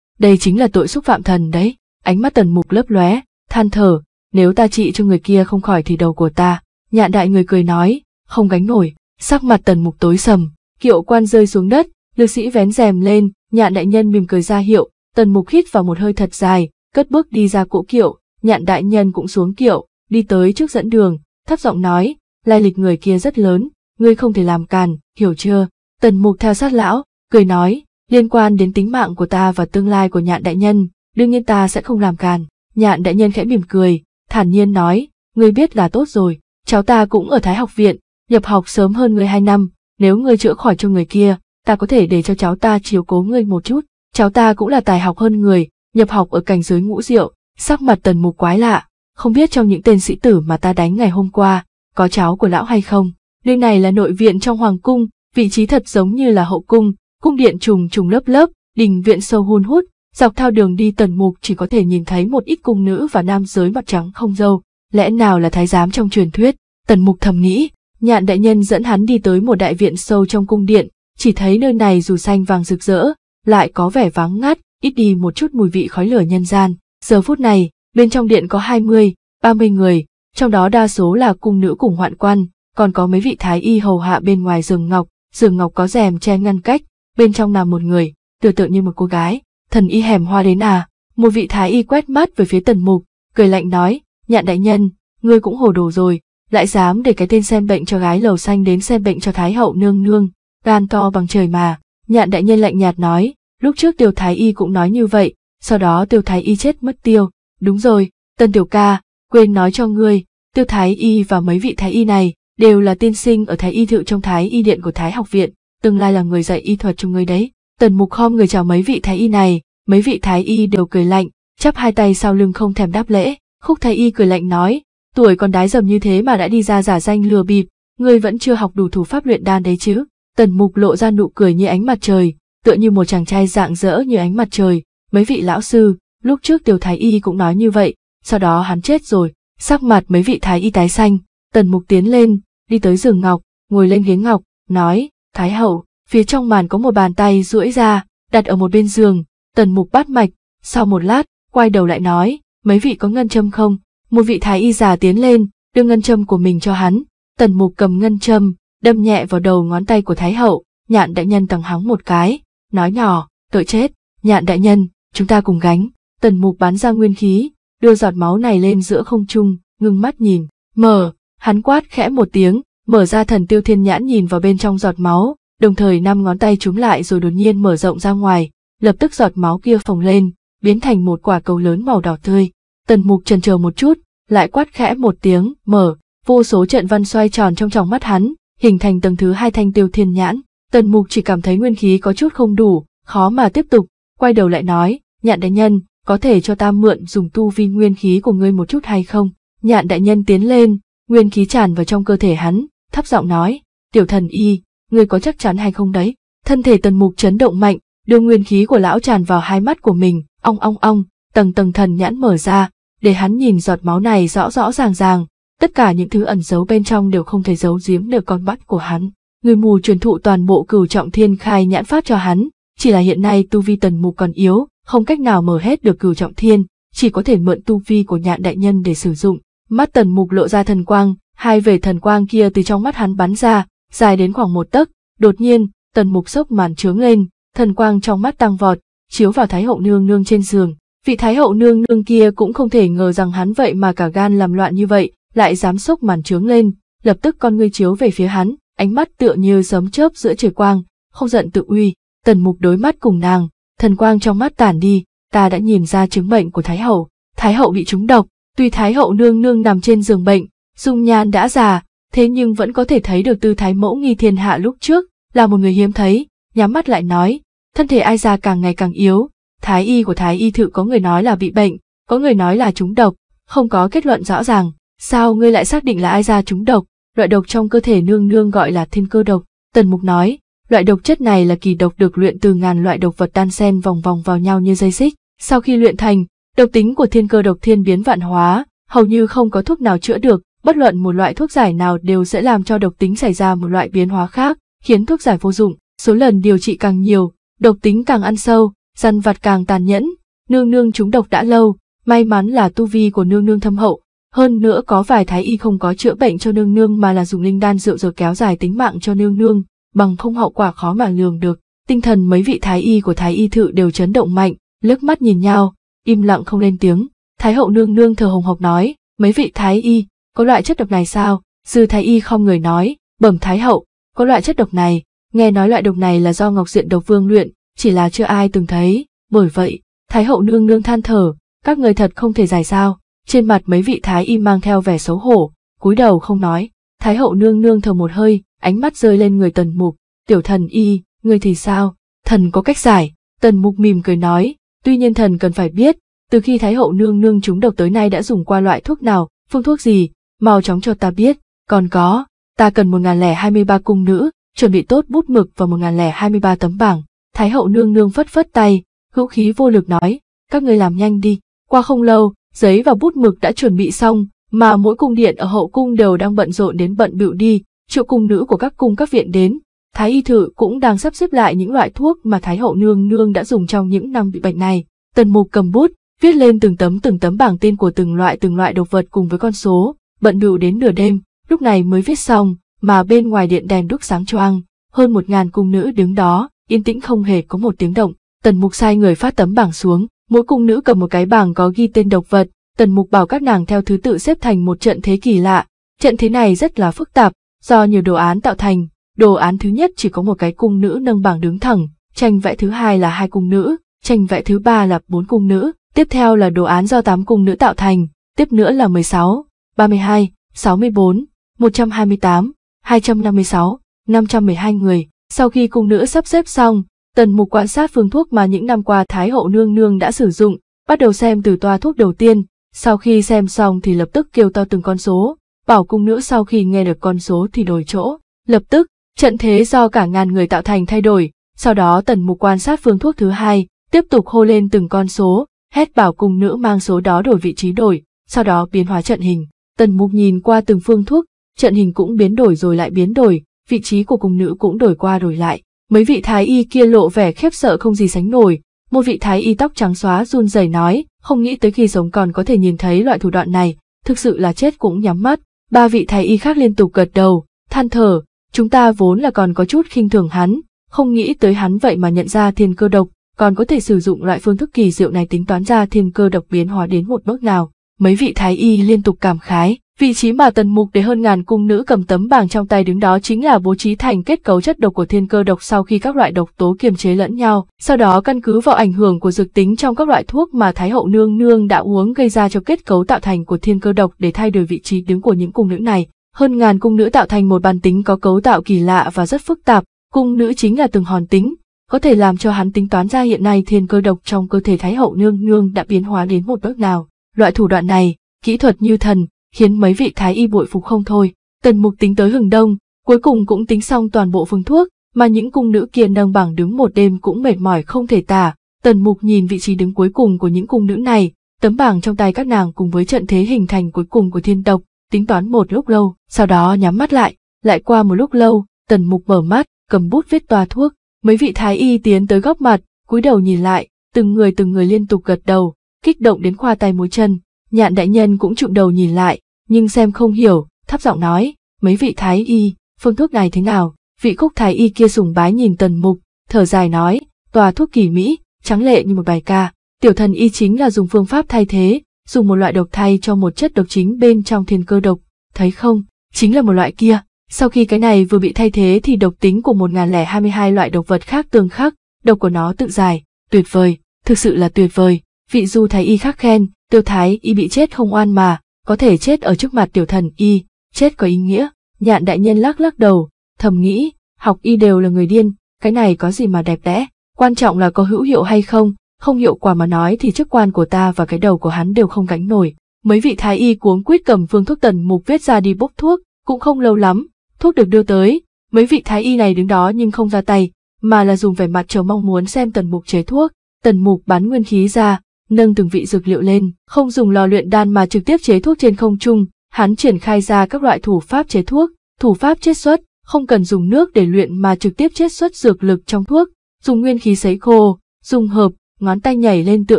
Đây chính là tội xúc phạm thần đấy. Ánh mắt tần mục lấp lóe, than thở, nếu ta trị cho người kia không khỏi thì đầu của ta. Nhạn đại người cười nói, không gánh nổi, sắc mặt tần mục tối sầm, kiệu quan rơi xuống đất, lực sĩ vén rèm lên, nhạn đại nhân mỉm cười ra hiệu, tần mục hít vào một hơi thật dài, cất bước đi ra cỗ kiệu, nhạn đại nhân cũng xuống kiệu, đi tới trước dẫn đường, thấp giọng nói, lai lịch người kia rất lớn, ngươi không thể làm càn, hiểu chưa? Tần mục theo sát lão, cười nói, liên quan đến tính mạng của ta và tương lai của nhạn đại nhân, đương nhiên ta sẽ không làm càn. Nhạn đại nhân khẽ mỉm cười, thản nhiên nói, ngươi biết là tốt rồi, cháu ta cũng ở Thái học viện, nhập học sớm hơn ngươi hai năm, nếu ngươi chữa khỏi cho người kia, ta có thể để cho cháu ta chiếu cố ngươi một chút. Cháu ta cũng là tài học hơn người, nhập học ở cảnh giới ngũ diệu, sắc mặt tần mục quái lạ, không biết trong những tên sĩ tử mà ta đánh ngày hôm qua, có cháu của lão hay không. Nơi này là nội viện trong hoàng cung, vị trí thật giống như là hậu cung, cung điện trùng trùng lớp lớp, đình viện sâu hun hút, dọc theo đường đi tần mục chỉ có thể nhìn thấy một ít cung nữ và nam giới mặt trắng không dâu, lẽ nào là thái giám trong truyền thuyết, tần mục thầm nghĩ, nhạn đại nhân dẫn hắn đi tới một đại viện sâu trong cung điện, chỉ thấy nơi này dù xanh vàng rực rỡ, lại có vẻ vắng ngắt, ít đi một chút mùi vị khói lửa nhân gian, giờ phút này, bên trong điện có 20, 30 người, trong đó đa số là cung nữ cùng hoạn quan, còn có mấy vị thái y hầu hạ bên ngoài rừng ngọc, giường ngọc có rèm che ngăn cách, bên trong nằm một người, tưởng tượng như một cô gái, thần y hẻm hoa đến à, một vị thái y quét mắt về phía tần mục, cười lạnh nói, nhạn đại nhân, ngươi cũng hồ đồ rồi, lại dám để cái tên xem bệnh cho gái lầu xanh đến xem bệnh cho thái hậu nương nương, gan to bằng trời mà, nhạn đại nhân lạnh nhạt nói, lúc trước tiêu thái y cũng nói như vậy, sau đó tiêu thái y chết mất tiêu, đúng rồi, tân tiểu ca, quên nói cho ngươi, tiêu thái y và mấy vị thái y này, đều là tiên sinh ở Thái Y Thự trong Thái Y Điện của Thái Học Viện, tương lai là người dạy y thuật cho người đấy. Tần Mục khom người chào mấy vị Thái Y này, mấy vị Thái Y đều cười lạnh, chắp hai tay sau lưng không thèm đáp lễ. Khúc Thái Y cười lạnh nói, tuổi còn đái dầm như thế mà đã đi ra giả danh lừa bịp, ngươi vẫn chưa học đủ thủ pháp luyện đan đấy chứ. Tần Mục lộ ra nụ cười như ánh mặt trời, tựa như một chàng trai dạng dỡ như ánh mặt trời. Mấy vị lão sư, lúc trước Tiểu Thái Y cũng nói như vậy, sau đó hắn chết rồi, sắc mặt mấy vị Thái Y tái xanh, Tần Mục tiến lên, đi tới giường ngọc, ngồi lên ghế ngọc, nói, Thái hậu, phía trong màn có một bàn tay duỗi ra, đặt ở một bên giường, Tần Mục bắt mạch, sau một lát, quay đầu lại nói, mấy vị có ngân châm không? Một vị thái y già tiến lên, đưa ngân châm của mình cho hắn, Tần Mục cầm ngân châm, đâm nhẹ vào đầu ngón tay của Thái hậu, nhạn đại nhân tằng hắng một cái, nói nhỏ, tội chết, nhạn đại nhân, chúng ta cùng gánh, Tần Mục bán ra nguyên khí, đưa giọt máu này lên giữa không trung, ngưng mắt nhìn, mở, Hắn quát khẽ một tiếng, mở ra thần tiêu thiên nhãn nhìn vào bên trong giọt máu, đồng thời năm ngón tay chúng lại rồi đột nhiên mở rộng ra ngoài, lập tức giọt máu kia phồng lên, biến thành một quả cầu lớn màu đỏ tươi. Tần mục trần chờ một chút, lại quát khẽ một tiếng, mở, vô số trận văn xoay tròn trong tròng mắt hắn, hình thành tầng thứ hai thanh tiêu thiên nhãn. Tần mục chỉ cảm thấy nguyên khí có chút không đủ, khó mà tiếp tục, quay đầu lại nói, nhạn đại nhân, có thể cho ta mượn dùng tu vi nguyên khí của ngươi một chút hay không? Nhạn đại nhân tiến lên, Nguyên khí tràn vào trong cơ thể hắn, thấp giọng nói, tiểu thần y, ngươi có chắc chắn hay không đấy? Thân thể tần mục chấn động mạnh, đưa nguyên khí của lão tràn vào hai mắt của mình, ong ong ong, tầng tầng thần nhãn mở ra, để hắn nhìn giọt máu này rõ rõ ràng ràng, tất cả những thứ ẩn giấu bên trong đều không thể giấu giếm được con mắt của hắn. Người mù truyền thụ toàn bộ cửu trọng thiên khai nhãn pháp cho hắn, chỉ là hiện nay tu vi tần mục còn yếu, không cách nào mở hết được cửu trọng thiên, chỉ có thể mượn tu vi của nhạn đại nhân để sử dụng. Mắt tần mục lộ ra thần quang, hai vệt thần quang kia từ trong mắt hắn bắn ra, dài đến khoảng một tấc, đột nhiên, tần mục sốc màn trướng lên, thần quang trong mắt tăng vọt, chiếu vào thái hậu nương nương trên giường. Vị thái hậu nương nương kia cũng không thể ngờ rằng hắn vậy mà cả gan làm loạn như vậy, lại dám sốc màn trướng lên, lập tức con ngươi chiếu về phía hắn, ánh mắt tựa như sấm chớp giữa trời quang, không giận tự uy, tần mục đối mắt cùng nàng, thần quang trong mắt tản đi, ta đã nhìn ra chứng bệnh của thái hậu, thái hậu bị trúng độc, Tuy Thái hậu nương nương nằm trên giường bệnh, dung nhan đã già, thế nhưng vẫn có thể thấy được tư thái mẫu nghi thiên hạ lúc trước, là một người hiếm thấy, nhắm mắt lại nói, thân thể ai già càng ngày càng yếu, thái y của thái y thự có người nói là bị bệnh, có người nói là trúng độc, không có kết luận rõ ràng, sao ngươi lại xác định là ai già trúng độc, loại độc trong cơ thể nương nương gọi là thiên cơ độc, tần mục nói, loại độc chất này là kỳ độc được luyện từ ngàn loại độc vật đan xen vòng vòng vào nhau như dây xích, sau khi luyện thành, Độc tính của thiên cơ độc thiên biến vạn hóa, hầu như không có thuốc nào chữa được, bất luận một loại thuốc giải nào đều sẽ làm cho độc tính xảy ra một loại biến hóa khác, khiến thuốc giải vô dụng, số lần điều trị càng nhiều, độc tính càng ăn sâu, săn vặt càng tàn nhẫn, nương nương chúng độc đã lâu, may mắn là tu vi của nương nương thâm hậu, hơn nữa có vài thái y không có chữa bệnh cho nương nương mà là dùng linh đan rượu rồi kéo dài tính mạng cho nương nương, bằng không hậu quả khó mà lường được. Tinh thần mấy vị thái y của thái y thự đều chấn động mạnh, lướt mắt nhìn nhau, im lặng không lên tiếng. Thái hậu nương nương thờ hồng học nói, mấy vị thái y, có loại chất độc này sao? sư thái y không người nói, bẩm thái hậu, có loại chất độc này, nghe nói loại độc này là do ngọc diện độc vương luyện, chỉ là chưa ai từng thấy, bởi vậy, thái hậu nương nương than thở, các người thật không thể giải sao, trên mặt mấy vị thái y mang theo vẻ xấu hổ, cúi đầu không nói, thái hậu nương nương thở một hơi, ánh mắt rơi lên người tần mục, tiểu thần y, người thì sao, thần có cách giải, tần mục mỉm cười nói, Tuy nhiên thần cần phải biết, từ khi Thái hậu nương nương chúng độc tới nay đã dùng qua loại thuốc nào, phương thuốc gì, mau chóng cho ta biết, còn có, ta cần một hai mươi ba cung nữ, chuẩn bị tốt bút mực và một hai mươi ba tấm bảng. Thái hậu nương nương phất phất tay, hữu khí vô lực nói, các ngươi làm nhanh đi. Qua không lâu, giấy và bút mực đã chuẩn bị xong, mà mỗi cung điện ở hậu cung đều đang bận rộn đến bận bịu đi, triệu cung nữ của các cung các viện đến, Thái y thử cũng đang sắp xếp lại những loại thuốc mà Thái hậu nương nương đã dùng trong những năm bị bệnh này. Tần mục cầm bút, viết lên từng tấm từng tấm bảng tên của từng loại từng loại độc vật cùng với con số, bận bịu đến nửa đêm, lúc này mới viết xong, mà bên ngoài điện đèn đúc sáng choang, hơn một ngàn cung nữ đứng đó, yên tĩnh không hề có một tiếng động. Tần mục sai người phát tấm bảng xuống, mỗi cung nữ cầm một cái bảng có ghi tên độc vật, tần mục bảo các nàng theo thứ tự xếp thành một trận thế kỳ lạ. Trận thế này rất là phức tạp, do nhiều đồ án tạo thành, Đồ án thứ nhất chỉ có một cái cung nữ nâng bảng đứng thẳng, tranh vẽ thứ hai là hai cung nữ, tranh vẽ thứ ba là bốn cung nữ, tiếp theo là đồ án do tám cung nữ tạo thành, tiếp nữa là 16, 32, 64, 128, 256, 512 người. Sau khi cung nữ sắp xếp xong, tần mục quan sát phương thuốc mà những năm qua Thái hậu nương nương đã sử dụng, bắt đầu xem từ toa thuốc đầu tiên, sau khi xem xong thì lập tức kêu to từng con số, bảo cung nữ sau khi nghe được con số thì đổi chỗ, lập tức, Trận thế do cả ngàn người tạo thành thay đổi, sau đó tần mục quan sát phương thuốc thứ hai, tiếp tục hô lên từng con số, hét bảo cung nữ mang số đó đổi vị trí đổi, sau đó biến hóa trận hình. Tần mục nhìn qua từng phương thuốc, trận hình cũng biến đổi rồi lại biến đổi, vị trí của cung nữ cũng đổi qua đổi lại. Mấy vị thái y kia lộ vẻ khiếp sợ không gì sánh nổi, một vị thái y tóc trắng xóa run rẩy nói, không nghĩ tới khi sống còn có thể nhìn thấy loại thủ đoạn này, thực sự là chết cũng nhắm mắt. Ba vị thái y khác liên tục gật đầu, than thở, Chúng ta vốn là còn có chút khinh thường hắn, không nghĩ tới hắn vậy mà nhận ra thiên cơ độc, còn có thể sử dụng loại phương thức kỳ diệu này tính toán ra thiên cơ độc biến hóa đến một bước nào. Mấy vị thái y liên tục cảm khái, vị trí mà tần mục để hơn ngàn cung nữ cầm tấm bảng trong tay đứng đó chính là bố trí thành kết cấu chất độc của thiên cơ độc sau khi các loại độc tố kiềm chế lẫn nhau, sau đó căn cứ vào ảnh hưởng của dược tính trong các loại thuốc mà thái hậu nương nương đã uống gây ra cho kết cấu tạo thành của thiên cơ độc để thay đổi vị trí đứng của những cung nữ này. Hơn ngàn cung nữ tạo thành một bàn tính có cấu tạo kỳ lạ và rất phức tạp, cung nữ chính là từng hòn tính, có thể làm cho hắn tính toán ra hiện nay thiên cơ độc trong cơ thể Thái hậu nương nương đã biến hóa đến một bước nào. Loại thủ đoạn này, kỹ thuật như thần, khiến mấy vị thái y bội phục không thôi. Tần Mục tính tới hừng đông, cuối cùng cũng tính xong toàn bộ phương thuốc, mà những cung nữ kia nâng bảng đứng một đêm cũng mệt mỏi không thể tả. Tần Mục nhìn vị trí đứng cuối cùng của những cung nữ này, tấm bảng trong tay các nàng cùng với trận thế hình thành cuối cùng của thiên độc, tính toán một lúc lâu, sau đó nhắm mắt lại, lại qua một lúc lâu, tần mục mở mắt, cầm bút viết toa thuốc, mấy vị thái y tiến tới góc mặt, cúi đầu nhìn lại, từng người từng người liên tục gật đầu, kích động đến khoa tay múa chân, nhạn đại nhân cũng trụm đầu nhìn lại, nhưng xem không hiểu, thấp giọng nói, mấy vị thái y, phương thuốc này thế nào, vị khúc thái y kia sùng bái nhìn tần mục, thở dài nói, tòa thuốc kỳ Mỹ, trắng lệ như một bài ca, tiểu thần y chính là dùng phương pháp thay thế, dùng một loại độc thay cho một chất độc chính bên trong thiên cơ độc, thấy không, chính là một loại kia. Sau khi cái này vừa bị thay thế thì độc tính của 1022 loại độc vật khác tương khắc, độc của nó tự dài, tuyệt vời, thực sự là tuyệt vời. Vị du thái y khác khen, tiêu thái y bị chết không oan mà, có thể chết ở trước mặt tiểu thần y, chết có ý nghĩa. Nhạn đại nhân lắc lắc đầu, thầm nghĩ, học y đều là người điên, cái này có gì mà đẹp đẽ, quan trọng là có hữu hiệu hay không, không hiệu quả mà nói thì chức quan của ta và cái đầu của hắn đều không gánh nổi. Mấy vị thái y cuống quýt cầm phương thuốc tần mục viết ra đi bốc thuốc, cũng không lâu lắm, thuốc được đưa tới, mấy vị thái y này đứng đó nhưng không ra tay, mà là dùng vẻ mặt chờ mong muốn xem tần mục chế thuốc, tần mục bán nguyên khí ra, nâng từng vị dược liệu lên, không dùng lò luyện đan mà trực tiếp chế thuốc trên không trung, hắn triển khai ra các loại thủ pháp chế thuốc, thủ pháp chiết xuất, không cần dùng nước để luyện mà trực tiếp chiết xuất dược lực trong thuốc, dùng nguyên khí sấy khô, dùng hợp, ngón tay nhảy lên tựa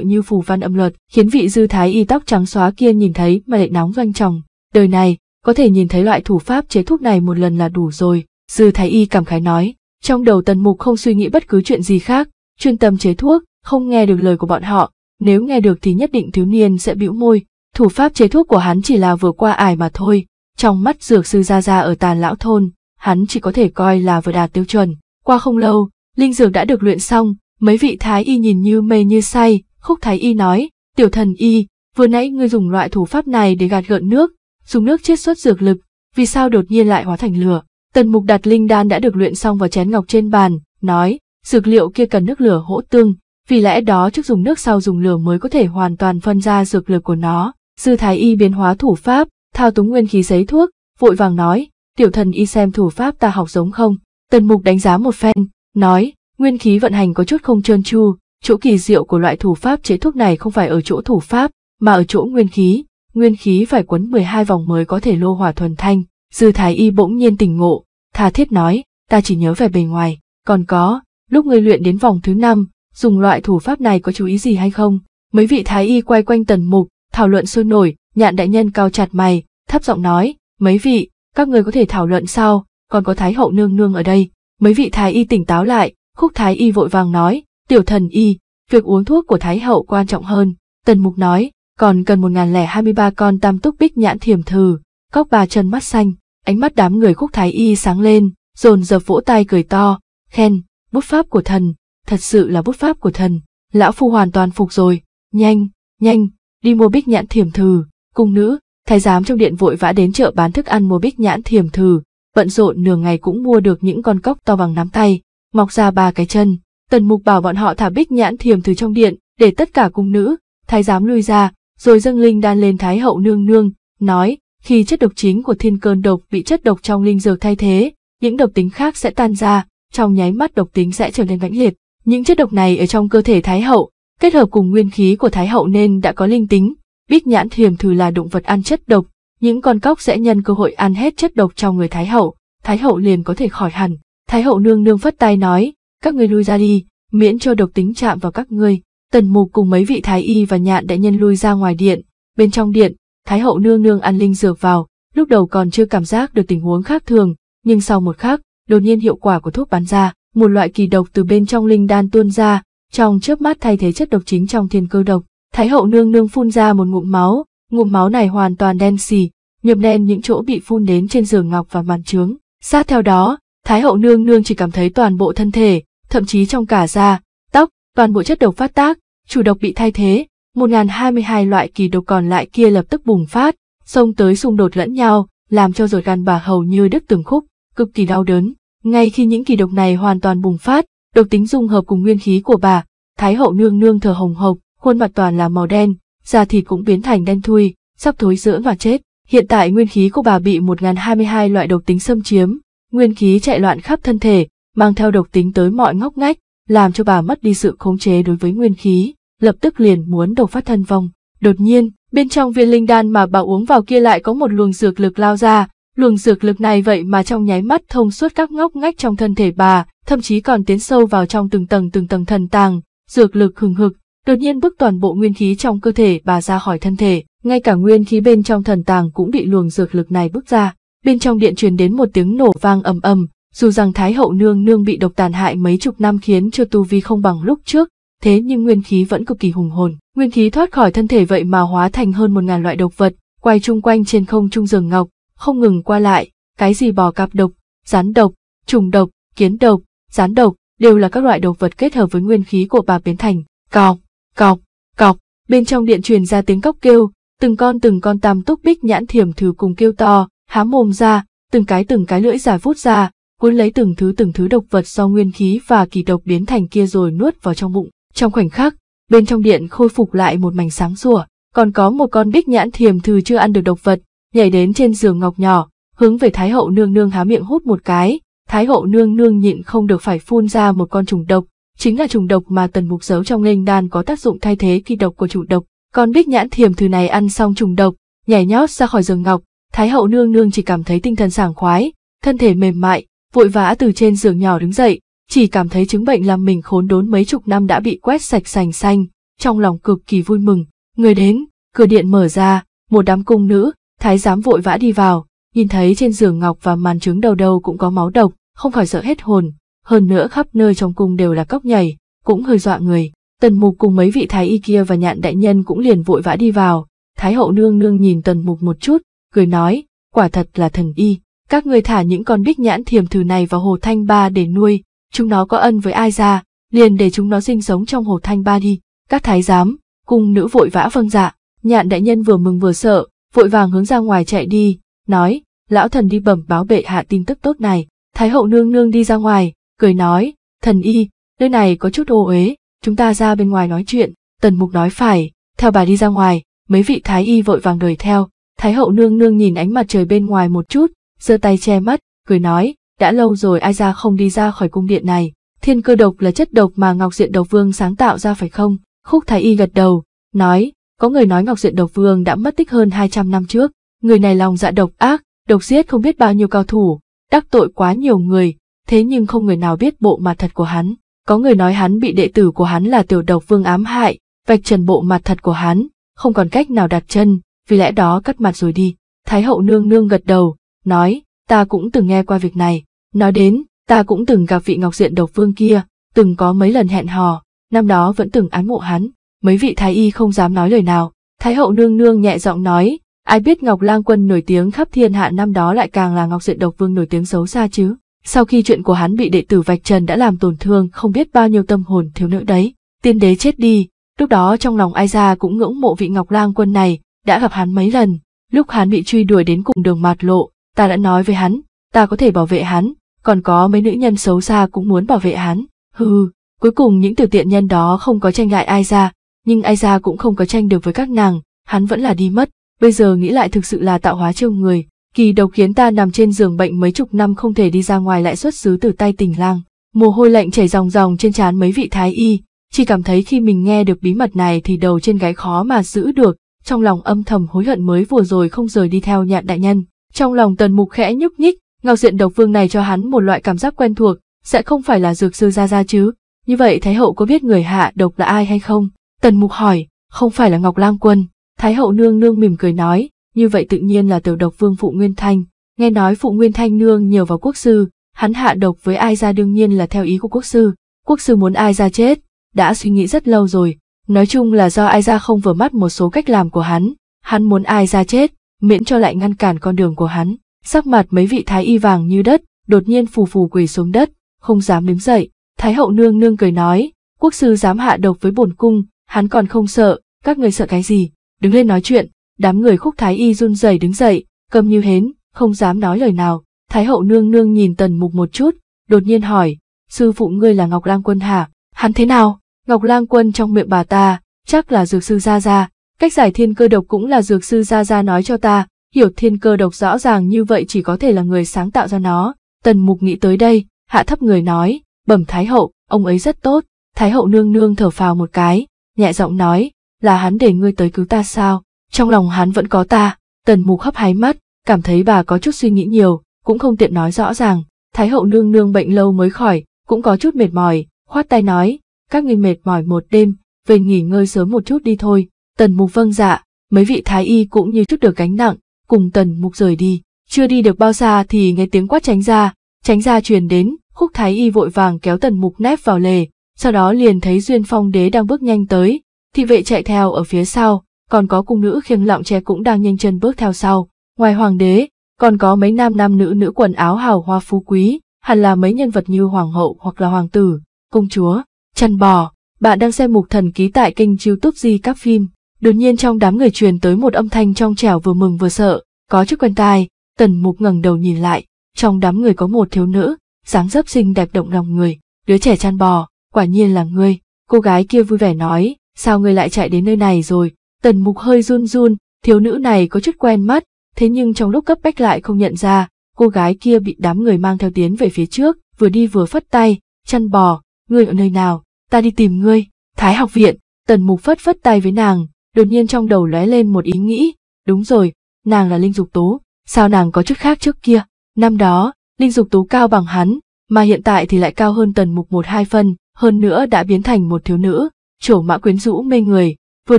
như phù văn âm luật, khiến vị dư thái y tóc trắng xóa kia nhìn thấy mà lại nóng doanh chồng. Đời này, có thể nhìn thấy loại thủ pháp chế thuốc này một lần là đủ rồi, dư thái y cảm khái nói. Trong đầu tần mục không suy nghĩ bất cứ chuyện gì khác, chuyên tâm chế thuốc, không nghe được lời của bọn họ, nếu nghe được thì nhất định thiếu niên sẽ bĩu môi. Thủ pháp chế thuốc của hắn chỉ là vừa qua ải mà thôi, trong mắt dược sư Gia Gia ở tàn lão thôn, hắn chỉ có thể coi là vừa đạt tiêu chuẩn. Qua không lâu, linh dược đã được luyện xong, Mấy vị thái y nhìn như mê như say, khúc thái y nói, tiểu thần y, vừa nãy ngươi dùng loại thủ pháp này để gạt gợn nước, dùng nước chiết xuất dược lực, vì sao đột nhiên lại hóa thành lửa? Tần mục đặt linh đan đã được luyện xong vào chén ngọc trên bàn, nói, dược liệu kia cần nước lửa hỗ tương, vì lẽ đó trước dùng nước sau dùng lửa mới có thể hoàn toàn phân ra dược lực của nó. Sư thái y biến hóa thủ pháp, thao túng nguyên khí giấy thuốc, vội vàng nói, tiểu thần y xem thủ pháp ta học giống không? Tần mục đánh giá một phen, nói, Nguyên khí vận hành có chút không trơn tru, chỗ kỳ diệu của loại thủ pháp chế thuốc này không phải ở chỗ thủ pháp, mà ở chỗ nguyên khí, nguyên khí phải quấn mười hai vòng mới có thể lô hỏa thuần thanh. Dư Thái Y bỗng nhiên tỉnh ngộ, tha thiết nói, ta chỉ nhớ về bề ngoài, còn có, lúc ngươi luyện đến vòng thứ năm, dùng loại thủ pháp này có chú ý gì hay không? Mấy vị Thái Y quay quanh tần mục, thảo luận sôi nổi, nhạn đại nhân cao chặt mày, thấp giọng nói, mấy vị, các người có thể thảo luận sau, còn có Thái Hậu Nương Nương ở đây. Mấy vị Thái Y tỉnh táo lại, Khúc Thái Y vội vàng nói, tiểu thần y, việc uống thuốc của Thái Hậu quan trọng hơn. Tần Mục nói, còn cần một lẻ hai mươi ba con tam túc bích nhãn thiềm thừ, cóc ba chân mắt xanh, ánh mắt đám người Khúc Thái Y sáng lên, dồn dập vỗ tay cười to, khen, bút pháp của thần, thật sự là bút pháp của thần, lão phu hoàn toàn phục rồi, nhanh, nhanh, đi mua bích nhãn thiềm thừ. cung nữ, thái giám trong điện vội vã đến chợ bán thức ăn mua bích nhãn thiềm thừ, bận rộn nửa ngày cũng mua được những con cóc to bằng nắm tay, mọc ra ba cái chân. Tần mục bảo bọn họ thả bích nhãn thiềm từ trong điện, để tất cả cung nữ, thái giám lui ra, rồi dâng linh đan lên thái hậu nương nương, nói, khi chất độc chính của thiên cơn độc bị chất độc trong linh dược thay thế, những độc tính khác sẽ tan ra, trong nháy mắt độc tính sẽ trở nên mãnh liệt. Những chất độc này ở trong cơ thể thái hậu, kết hợp cùng nguyên khí của thái hậu nên đã có linh tính. Bích nhãn thiềm thử là động vật ăn chất độc, những con cóc sẽ nhân cơ hội ăn hết chất độc trong người thái hậu, thái hậu liền có thể khỏi hẳn. Thái hậu nương nương phất tay nói, các ngươi lui ra đi, miễn cho độc tính chạm vào các ngươi. Tần mục cùng mấy vị thái y và nhạn đại nhân lui ra ngoài điện, bên trong điện, thái hậu nương nương ăn linh dược vào, lúc đầu còn chưa cảm giác được tình huống khác thường, nhưng sau một khắc, đột nhiên hiệu quả của thuốc bắn ra, một loại kỳ độc từ bên trong linh đan tuôn ra, trong chớp mắt thay thế chất độc chính trong thiên cơ độc. Thái hậu nương nương phun ra một ngụm máu, ngụm máu này hoàn toàn đen xì, nhuộm đen những chỗ bị phun đến trên giường ngọc và màn trướng. xa theo đó, Thái hậu nương nương chỉ cảm thấy toàn bộ thân thể, thậm chí trong cả da, tóc, toàn bộ chất độc phát tác, chủ độc bị thay thế, Một ngàn hai mươi hai loại kỳ độc còn lại kia lập tức bùng phát, xông tới xung đột lẫn nhau, làm cho ruột gan bà hầu như đứt từng khúc, cực kỳ đau đớn. Ngay khi những kỳ độc này hoàn toàn bùng phát, độc tính dung hợp cùng nguyên khí của bà, Thái hậu nương nương thở hồng hộc, khuôn mặt toàn là màu đen, da thịt cũng biến thành đen thui, sắp thối rữa và chết. Hiện tại nguyên khí của bà bị một ngàn hai mươi hai loại độc tính xâm chiếm, nguyên khí chạy loạn khắp thân thể, mang theo độc tính tới mọi ngóc ngách, làm cho bà mất đi sự khống chế đối với nguyên khí, lập tức liền muốn độc phát thân vong. Đột nhiên, bên trong viên linh đan mà bà uống vào kia lại có một luồng dược lực lao ra, luồng dược lực này vậy mà trong nháy mắt thông suốt các ngóc ngách trong thân thể bà, thậm chí còn tiến sâu vào trong từng tầng từng tầng thần tàng, dược lực hừng hực, đột nhiên bức toàn bộ nguyên khí trong cơ thể bà ra khỏi thân thể, ngay cả nguyên khí bên trong thần tàng cũng bị luồng dược lực này bức ra bên trong điện truyền đến một tiếng nổ vang ầm ầm, dù rằng Thái hậu nương nương bị độc tàn hại mấy chục năm khiến cho tu vi không bằng lúc trước, thế nhưng nguyên khí vẫn cực kỳ hùng hồn. Nguyên khí thoát khỏi thân thể vậy mà hóa thành hơn một ngàn loại độc vật, quay chung quanh trên không trung giường ngọc, không ngừng qua lại, cái gì bò cạp độc, rắn độc, trùng độc, kiến độc, rắn độc, đều là các loại độc vật kết hợp với nguyên khí của bà biến thành, cọc, cọc, cọc, bên trong điện truyền ra tiếng cốc kêu, từng con từng con tam túc bích nhãn thiểm thử cùng kêu to, há mồm ra, từng cái từng cái lưỡi dài vút ra, cuốn lấy từng thứ từng thứ độc vật do nguyên khí và kỳ độc biến thành kia rồi nuốt vào trong bụng. Trong khoảnh khắc, bên trong điện khôi phục lại một mảnh sáng rủa, còn có một con bích nhãn thiềm thừ chưa ăn được độc vật, nhảy đến trên giường ngọc nhỏ, hướng về Thái hậu nương nương há miệng hút một cái, Thái hậu nương nương nhịn không được phải phun ra một con trùng độc, chính là trùng độc mà tần mục giấu trong linh đan có tác dụng thay thế kỳ độc của chủ độc. Con bích nhãn thiềm thừ này ăn xong trùng độc, nhảy nhót ra khỏi giường ngọc, Thái hậu nương nương chỉ cảm thấy tinh thần sảng khoái, thân thể mềm mại, vội vã từ trên giường nhỏ đứng dậy, chỉ cảm thấy chứng bệnh làm mình khốn đốn mấy chục năm đã bị quét sạch sành xanh, trong lòng cực kỳ vui mừng. Người đến, cửa điện mở ra, một đám cung nữ, thái giám vội vã đi vào, nhìn thấy trên giường ngọc và màn trứng đầu đầu cũng có máu độc, không khỏi sợ hết hồn, hơn nữa khắp nơi trong cung đều là cốc nhảy, cũng hơi dọa người. Tần Mục cùng mấy vị thái y kia và nhạn đại nhân cũng liền vội vã đi vào. Thái hậu nương nương nhìn Tần Mục một chút, cười nói, quả thật là thần y, các người thả những con bích nhãn thiềm thử này vào hồ thanh ba để nuôi, chúng nó có ân với ai ra, liền để chúng nó sinh sống trong hồ thanh ba đi, các thái giám, cung nữ vội vã vâng dạ, nhạn đại nhân vừa mừng vừa sợ, vội vàng hướng ra ngoài chạy đi, nói, lão thần đi bẩm báo bệ hạ tin tức tốt này, thái hậu nương nương đi ra ngoài, cười nói, thần y, nơi này có chút ô uế, chúng ta ra bên ngoài nói chuyện, tần mục nói phải, theo bà đi ra ngoài, mấy vị thái y vội vàng đuổi theo, Thái hậu nương nương nhìn ánh mặt trời bên ngoài một chút, giơ tay che mắt, cười nói, đã lâu rồi ai ra không đi ra khỏi cung điện này, thiên cơ độc là chất độc mà Ngọc Diện Đầu Vương sáng tạo ra phải không? Khúc Thái Y gật đầu, nói, có người nói Ngọc Diện Đầu Vương đã mất tích hơn 200 năm trước, người này lòng dạ độc ác, độc giết không biết bao nhiêu cao thủ, đắc tội quá nhiều người, thế nhưng không người nào biết bộ mặt thật của hắn. Có người nói hắn bị đệ tử của hắn là tiểu độc vương ám hại, vạch trần bộ mặt thật của hắn, không còn cách nào đặt chân, vì lẽ đó cắt mặt rồi đi. Thái hậu nương nương gật đầu, nói, ta cũng từng nghe qua việc này. Nói đến, ta cũng từng gặp vị ngọc diện độc vương kia, từng có mấy lần hẹn hò, năm đó vẫn từng án mộ hắn. Mấy vị thái y không dám nói lời nào. Thái hậu nương nương nhẹ giọng nói, ai biết ngọc lang quân nổi tiếng khắp thiên hạ năm đó lại càng là ngọc diện độc vương nổi tiếng xấu xa chứ. Sau khi chuyện của hắn bị đệ tử vạch trần đã làm tổn thương không biết bao nhiêu tâm hồn thiếu nữ đấy, tiên đế chết đi, lúc đó trong lòng ai ra cũng ngưỡng mộ vị ngọc lang quân này, đã gặp hắn mấy lần, lúc hắn bị truy đuổi đến cùng đường mạt lộ, ta đã nói với hắn, ta có thể bảo vệ hắn, còn có mấy nữ nhân xấu xa cũng muốn bảo vệ hắn. Hừ, cuối cùng những tiểu tiện nhân đó không có tranh lại ai ra, nhưng ai ra cũng không có tranh được với các nàng, hắn vẫn là đi mất, bây giờ nghĩ lại thực sự là tạo hóa trêu người, kỳ độc khiến ta nằm trên giường bệnh mấy chục năm không thể đi ra ngoài lại xuất xứ từ tay tình lang. Mồ hôi lạnh chảy ròng ròng trên trán mấy vị thái y, chỉ cảm thấy khi mình nghe được bí mật này thì đầu trên gáy khó mà giữ được, trong lòng âm thầm hối hận mới vừa rồi không rời đi theo nhạn đại nhân. Trong lòng tần mục khẽ nhúc nhích, ngọc diện độc vương này cho hắn một loại cảm giác quen thuộc, sẽ không phải là dược sư ra ra chứ. Như vậy Thái Hậu có biết người hạ độc là ai hay không? Tần mục hỏi, không phải là Ngọc Lam Quân. Thái Hậu nương nương mỉm cười nói, như vậy tự nhiên là tiểu độc vương Phụ Nguyên Thanh. Nghe nói Phụ Nguyên Thanh nương nhiều vào quốc sư, hắn hạ độc với ai ra đương nhiên là theo ý của quốc sư. Quốc sư muốn ai ra chết, đã suy nghĩ rất lâu rồi, Nói chung là do ai ra không vừa mắt một số cách làm của hắn, hắn muốn ai ra chết, miễn cho lại ngăn cản con đường của hắn. Sắc mặt mấy vị thái y vàng như đất, đột nhiên phù phù quỳ xuống đất, không dám đứng dậy. Thái hậu nương nương cười nói, quốc sư dám hạ độc với bổn cung, hắn còn không sợ, các người sợ cái gì, đứng lên nói chuyện. Đám người khúc thái y run rẩy đứng dậy, cầm như hến, không dám nói lời nào. Thái hậu nương nương nhìn tần mục một chút, đột nhiên hỏi, sư phụ ngươi là Ngọc Lang Quân hả, hắn thế nào? Ngọc Lang Quân trong miệng bà ta, chắc là dược sư Gia Gia, cách giải thiên cơ độc cũng là dược sư Gia Gia nói cho ta, hiểu thiên cơ độc rõ ràng như vậy chỉ có thể là người sáng tạo ra nó. Tần Mục nghĩ tới đây, hạ thấp người nói, bẩm Thái Hậu, ông ấy rất tốt, Thái Hậu nương nương thở phào một cái, nhẹ giọng nói, là hắn để ngươi tới cứu ta sao, trong lòng hắn vẫn có ta, Tần Mục hấp háy mắt, cảm thấy bà có chút suy nghĩ nhiều, cũng không tiện nói rõ ràng, Thái Hậu nương nương bệnh lâu mới khỏi, cũng có chút mệt mỏi, khoát tay nói, các ngươi mệt mỏi một đêm, về nghỉ ngơi sớm một chút đi thôi. Tần mục vâng dạ, mấy vị thái y cũng như chút được gánh nặng, cùng tần mục rời đi. Chưa đi được bao xa thì nghe tiếng quát tránh ra, tránh ra truyền đến, khúc thái y vội vàng kéo tần mục nép vào lề, sau đó liền thấy duyên phong đế đang bước nhanh tới, thị vệ chạy theo ở phía sau, còn có cung nữ khiêng lọng tre cũng đang nhanh chân bước theo sau. Ngoài hoàng đế, còn có mấy nam nam nữ nữ quần áo hào hoa phú quý, hẳn là mấy nhân vật như hoàng hậu hoặc là hoàng tử, công chúa. Chăn bò, bạn đang xem mục thần ký tại kênh youtube Di các phim. Đột nhiên trong đám người truyền tới một âm thanh trong trẻo vừa mừng vừa sợ, có chút quen tai, tần mục ngẩng đầu nhìn lại, trong đám người có một thiếu nữ, dáng dấp xinh đẹp động lòng người, đứa trẻ chăn bò, quả nhiên là ngươi. Cô gái kia vui vẻ nói, sao ngươi lại chạy đến nơi này rồi, tần mục hơi run run, thiếu nữ này có chút quen mắt, thế nhưng trong lúc cấp bách lại không nhận ra, cô gái kia bị đám người mang theo tiến về phía trước, vừa đi vừa phất tay, chăn bò, ngươi ở nơi nào, ta đi tìm ngươi, Thái học viện, tần mục phất phất tay với nàng, đột nhiên trong đầu lóe lên một ý nghĩ, đúng rồi, nàng là Linh Dục Tố. sao nàng có chức khác trước kia, năm đó, Linh Dục Tố cao bằng hắn, mà hiện tại thì lại cao hơn tần mục một hai phân, hơn nữa đã biến thành một thiếu nữ, trổ mã quyến rũ mê người, vừa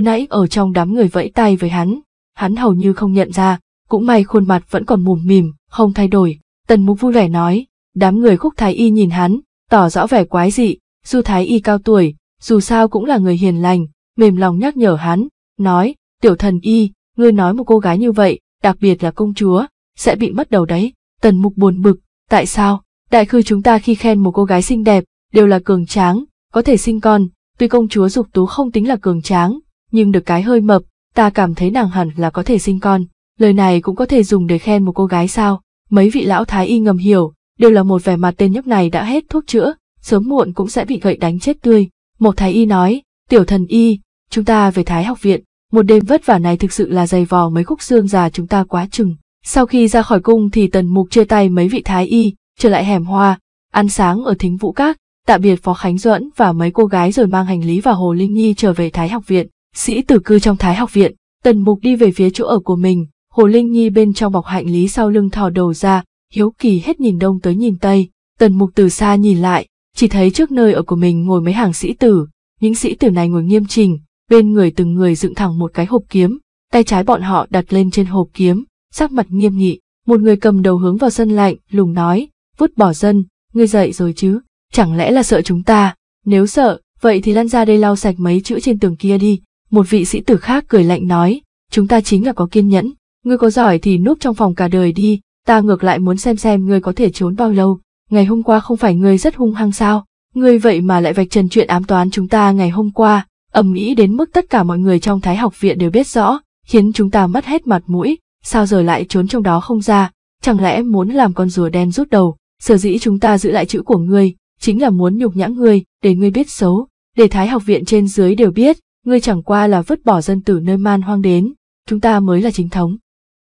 nãy ở trong đám người vẫy tay với hắn, hắn hầu như không nhận ra, cũng may khuôn mặt vẫn còn mùm mỉm, không thay đổi, tần mục vui vẻ nói, đám người khúc thái y nhìn hắn, tỏ rõ vẻ quái dị, du thái y cao tuổi, dù sao cũng là người hiền lành, mềm lòng nhắc nhở hắn, nói, tiểu thần y, ngươi nói một cô gái như vậy, đặc biệt là công chúa, sẽ bị mất đầu đấy. Tần mục buồn bực, tại sao, đại khư chúng ta khi khen một cô gái xinh đẹp, đều là cường tráng, có thể sinh con, tuy công chúa dục tú không tính là cường tráng, nhưng được cái hơi mập, ta cảm thấy nàng hẳn là có thể sinh con. Lời này cũng có thể dùng để khen một cô gái sao, mấy vị lão thái y ngầm hiểu, đều là một vẻ mặt tên nhóc này đã hết thuốc chữa, sớm muộn cũng sẽ bị gậy đánh chết tươi. Một thái y nói, tiểu thần y, chúng ta về thái học viện, một đêm vất vả này thực sự là dày vò mấy khúc xương già chúng ta quá chừng. Sau khi ra khỏi cung thì tần mục chia tay mấy vị thái y, trở lại hẻm hoa, ăn sáng ở thính vũ các, tạm biệt Phó Khánh Duẫn và mấy cô gái rồi mang hành lý và Hồ Linh Nhi trở về Thái học viện. Sĩ tử cư trong Thái học viện, tần mục đi về phía chỗ ở của mình, Hồ Linh Nhi bên trong bọc hành lý sau lưng thò đầu ra, hiếu kỳ hết nhìn đông tới nhìn tây, tần mục từ xa nhìn lại, chỉ thấy trước nơi ở của mình ngồi mấy hàng sĩ tử, những sĩ tử này ngồi nghiêm trình, bên người từng người dựng thẳng một cái hộp kiếm, tay trái bọn họ đặt lên trên hộp kiếm, sắc mặt nghiêm nghị, một người cầm đầu hướng vào sân lạnh, lùng nói, vứt bỏ dân, ngươi dậy rồi chứ, chẳng lẽ là sợ chúng ta, nếu sợ, vậy thì lăn ra đây lau sạch mấy chữ trên tường kia đi, một vị sĩ tử khác cười lạnh nói, chúng ta chính là có kiên nhẫn, ngươi có giỏi thì núp trong phòng cả đời đi, ta ngược lại muốn xem xem ngươi có thể trốn bao lâu, ngày hôm qua không phải ngươi rất hung hăng sao, ngươi vậy mà lại vạch trần chuyện ám toán chúng ta ngày hôm qua, ầm ĩ đến mức tất cả mọi người trong Thái học viện đều biết rõ, khiến chúng ta mất hết mặt mũi, sao giờ lại trốn trong đó không ra, chẳng lẽ muốn làm con rùa đen rút đầu, sở dĩ chúng ta giữ lại chữ của ngươi, chính là muốn nhục nhã ngươi, để ngươi biết xấu, để Thái học viện trên dưới đều biết, ngươi chẳng qua là vứt bỏ dân tử nơi man hoang đến, chúng ta mới là chính thống.